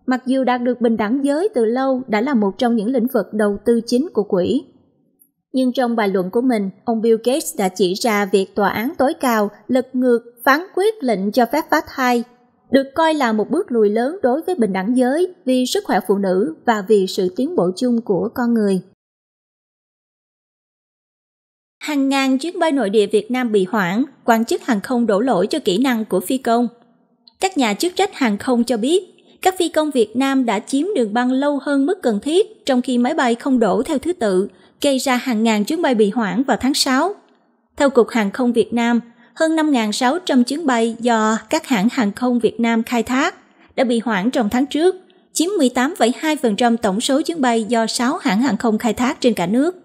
Mặc dù đạt được bình đẳng giới từ lâu đã là một trong những lĩnh vực đầu tư chính của quỹ. Nhưng trong bài luận của mình, ông Bill Gates đã chỉ ra việc tòa án tối cao lật ngược phán quyết lệnh cho phép phá thai được coi là một bước lùi lớn đối với bình đẳng giới vì sức khỏe phụ nữ và vì sự tiến bộ chung của con người. Hàng ngàn chuyến bay nội địa Việt Nam bị hoãn, quan chức hàng không đổ lỗi cho kỹ năng của phi công. Các nhà chức trách hàng không cho biết, các phi công Việt Nam đã chiếm đường băng lâu hơn mức cần thiết trong khi máy bay không đổ theo thứ tự, gây ra hàng ngàn chuyến bay bị hoãn vào tháng 6. Theo Cục Hàng không Việt Nam, hơn 5.600 chuyến bay do các hãng hàng không Việt Nam khai thác đã bị hoãn trong tháng trước, chiếm 18,2% tổng số chuyến bay do 6 hãng hàng không khai thác trên cả nước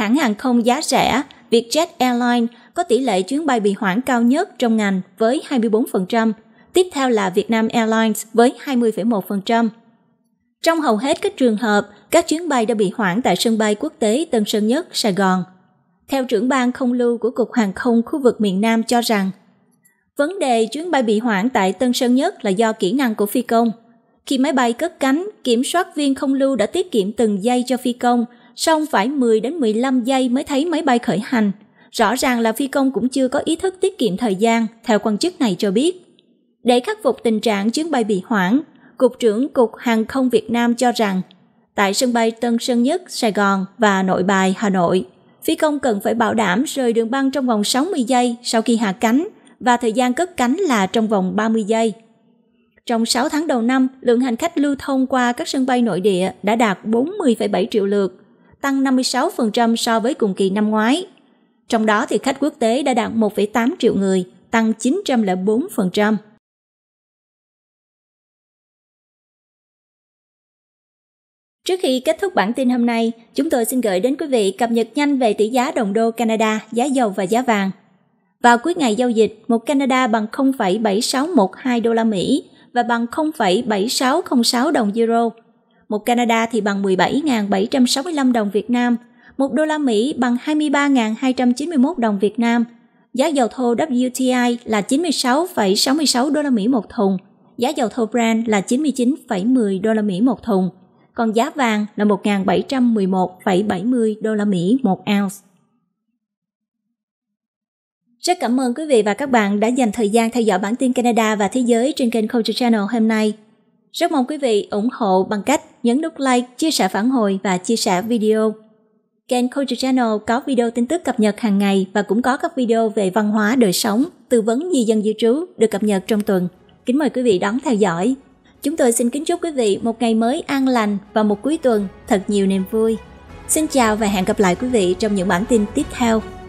hãng hàng không giá rẻ Vietjet Airlines có tỷ lệ chuyến bay bị hoãn cao nhất trong ngành với 24%, tiếp theo là Vietnam Airlines với 20,1%. Trong hầu hết các trường hợp, các chuyến bay đã bị hoãn tại sân bay quốc tế Tân Sơn Nhất, Sài Gòn. Theo trưởng ban không lưu của Cục Hàng không khu vực miền Nam cho rằng, vấn đề chuyến bay bị hoãn tại Tân Sơn Nhất là do kỹ năng của phi công. Khi máy bay cất cánh, kiểm soát viên không lưu đã tiết kiệm từng giây cho phi công – xong phải 10 đến 15 giây mới thấy máy bay khởi hành. Rõ ràng là phi công cũng chưa có ý thức tiết kiệm thời gian, theo quan chức này cho biết. Để khắc phục tình trạng chuyến bay bị hoãn, Cục trưởng Cục Hàng không Việt Nam cho rằng, tại sân bay Tân Sơn Nhất, Sài Gòn và Nội Bài, Hà Nội, phi công cần phải bảo đảm rời đường băng trong vòng 60 giây sau khi hạ cánh và thời gian cất cánh là trong vòng 30 giây. Trong 6 tháng đầu năm, lượng hành khách lưu thông qua các sân bay nội địa đã đạt 40,7 triệu lượt, tăng 56% so với cùng kỳ năm ngoái. Trong đó thì khách quốc tế đã đạt 1,8 triệu người, tăng 904%. Trước khi kết thúc bản tin hôm nay, chúng tôi xin gửi đến quý vị cập nhật nhanh về tỷ giá đồng đô Canada, giá dầu và giá vàng. Vào cuối ngày giao dịch, một Canada bằng 0,7612 đô la Mỹ và bằng 0,7606 đồng euro, 1 Canada thì bằng 17.765 đồng Việt Nam, 1 đô la Mỹ bằng 23.291 đồng Việt Nam. Giá dầu thô WTI là 96,66 đô la Mỹ một thùng, giá dầu thô Brent là 99,10 đô la Mỹ một thùng, còn giá vàng là 1.711,70 đô la Mỹ một ounce. Rất cảm ơn quý vị và các bạn đã dành thời gian theo dõi bản tin Canada và Thế giới trên kênh Culture Channel hôm nay. Rất mong quý vị ủng hộ bằng cách nhấn nút like, chia sẻ phản hồi và chia sẻ video. Kênh Culture Channel có video tin tức cập nhật hàng ngày và cũng có các video về văn hóa đời sống, tư vấn di dân di trú được cập nhật trong tuần. Kính mời quý vị đón theo dõi. Chúng tôi xin kính chúc quý vị một ngày mới an lành và một cuối tuần thật nhiều niềm vui. Xin chào và hẹn gặp lại quý vị trong những bản tin tiếp theo.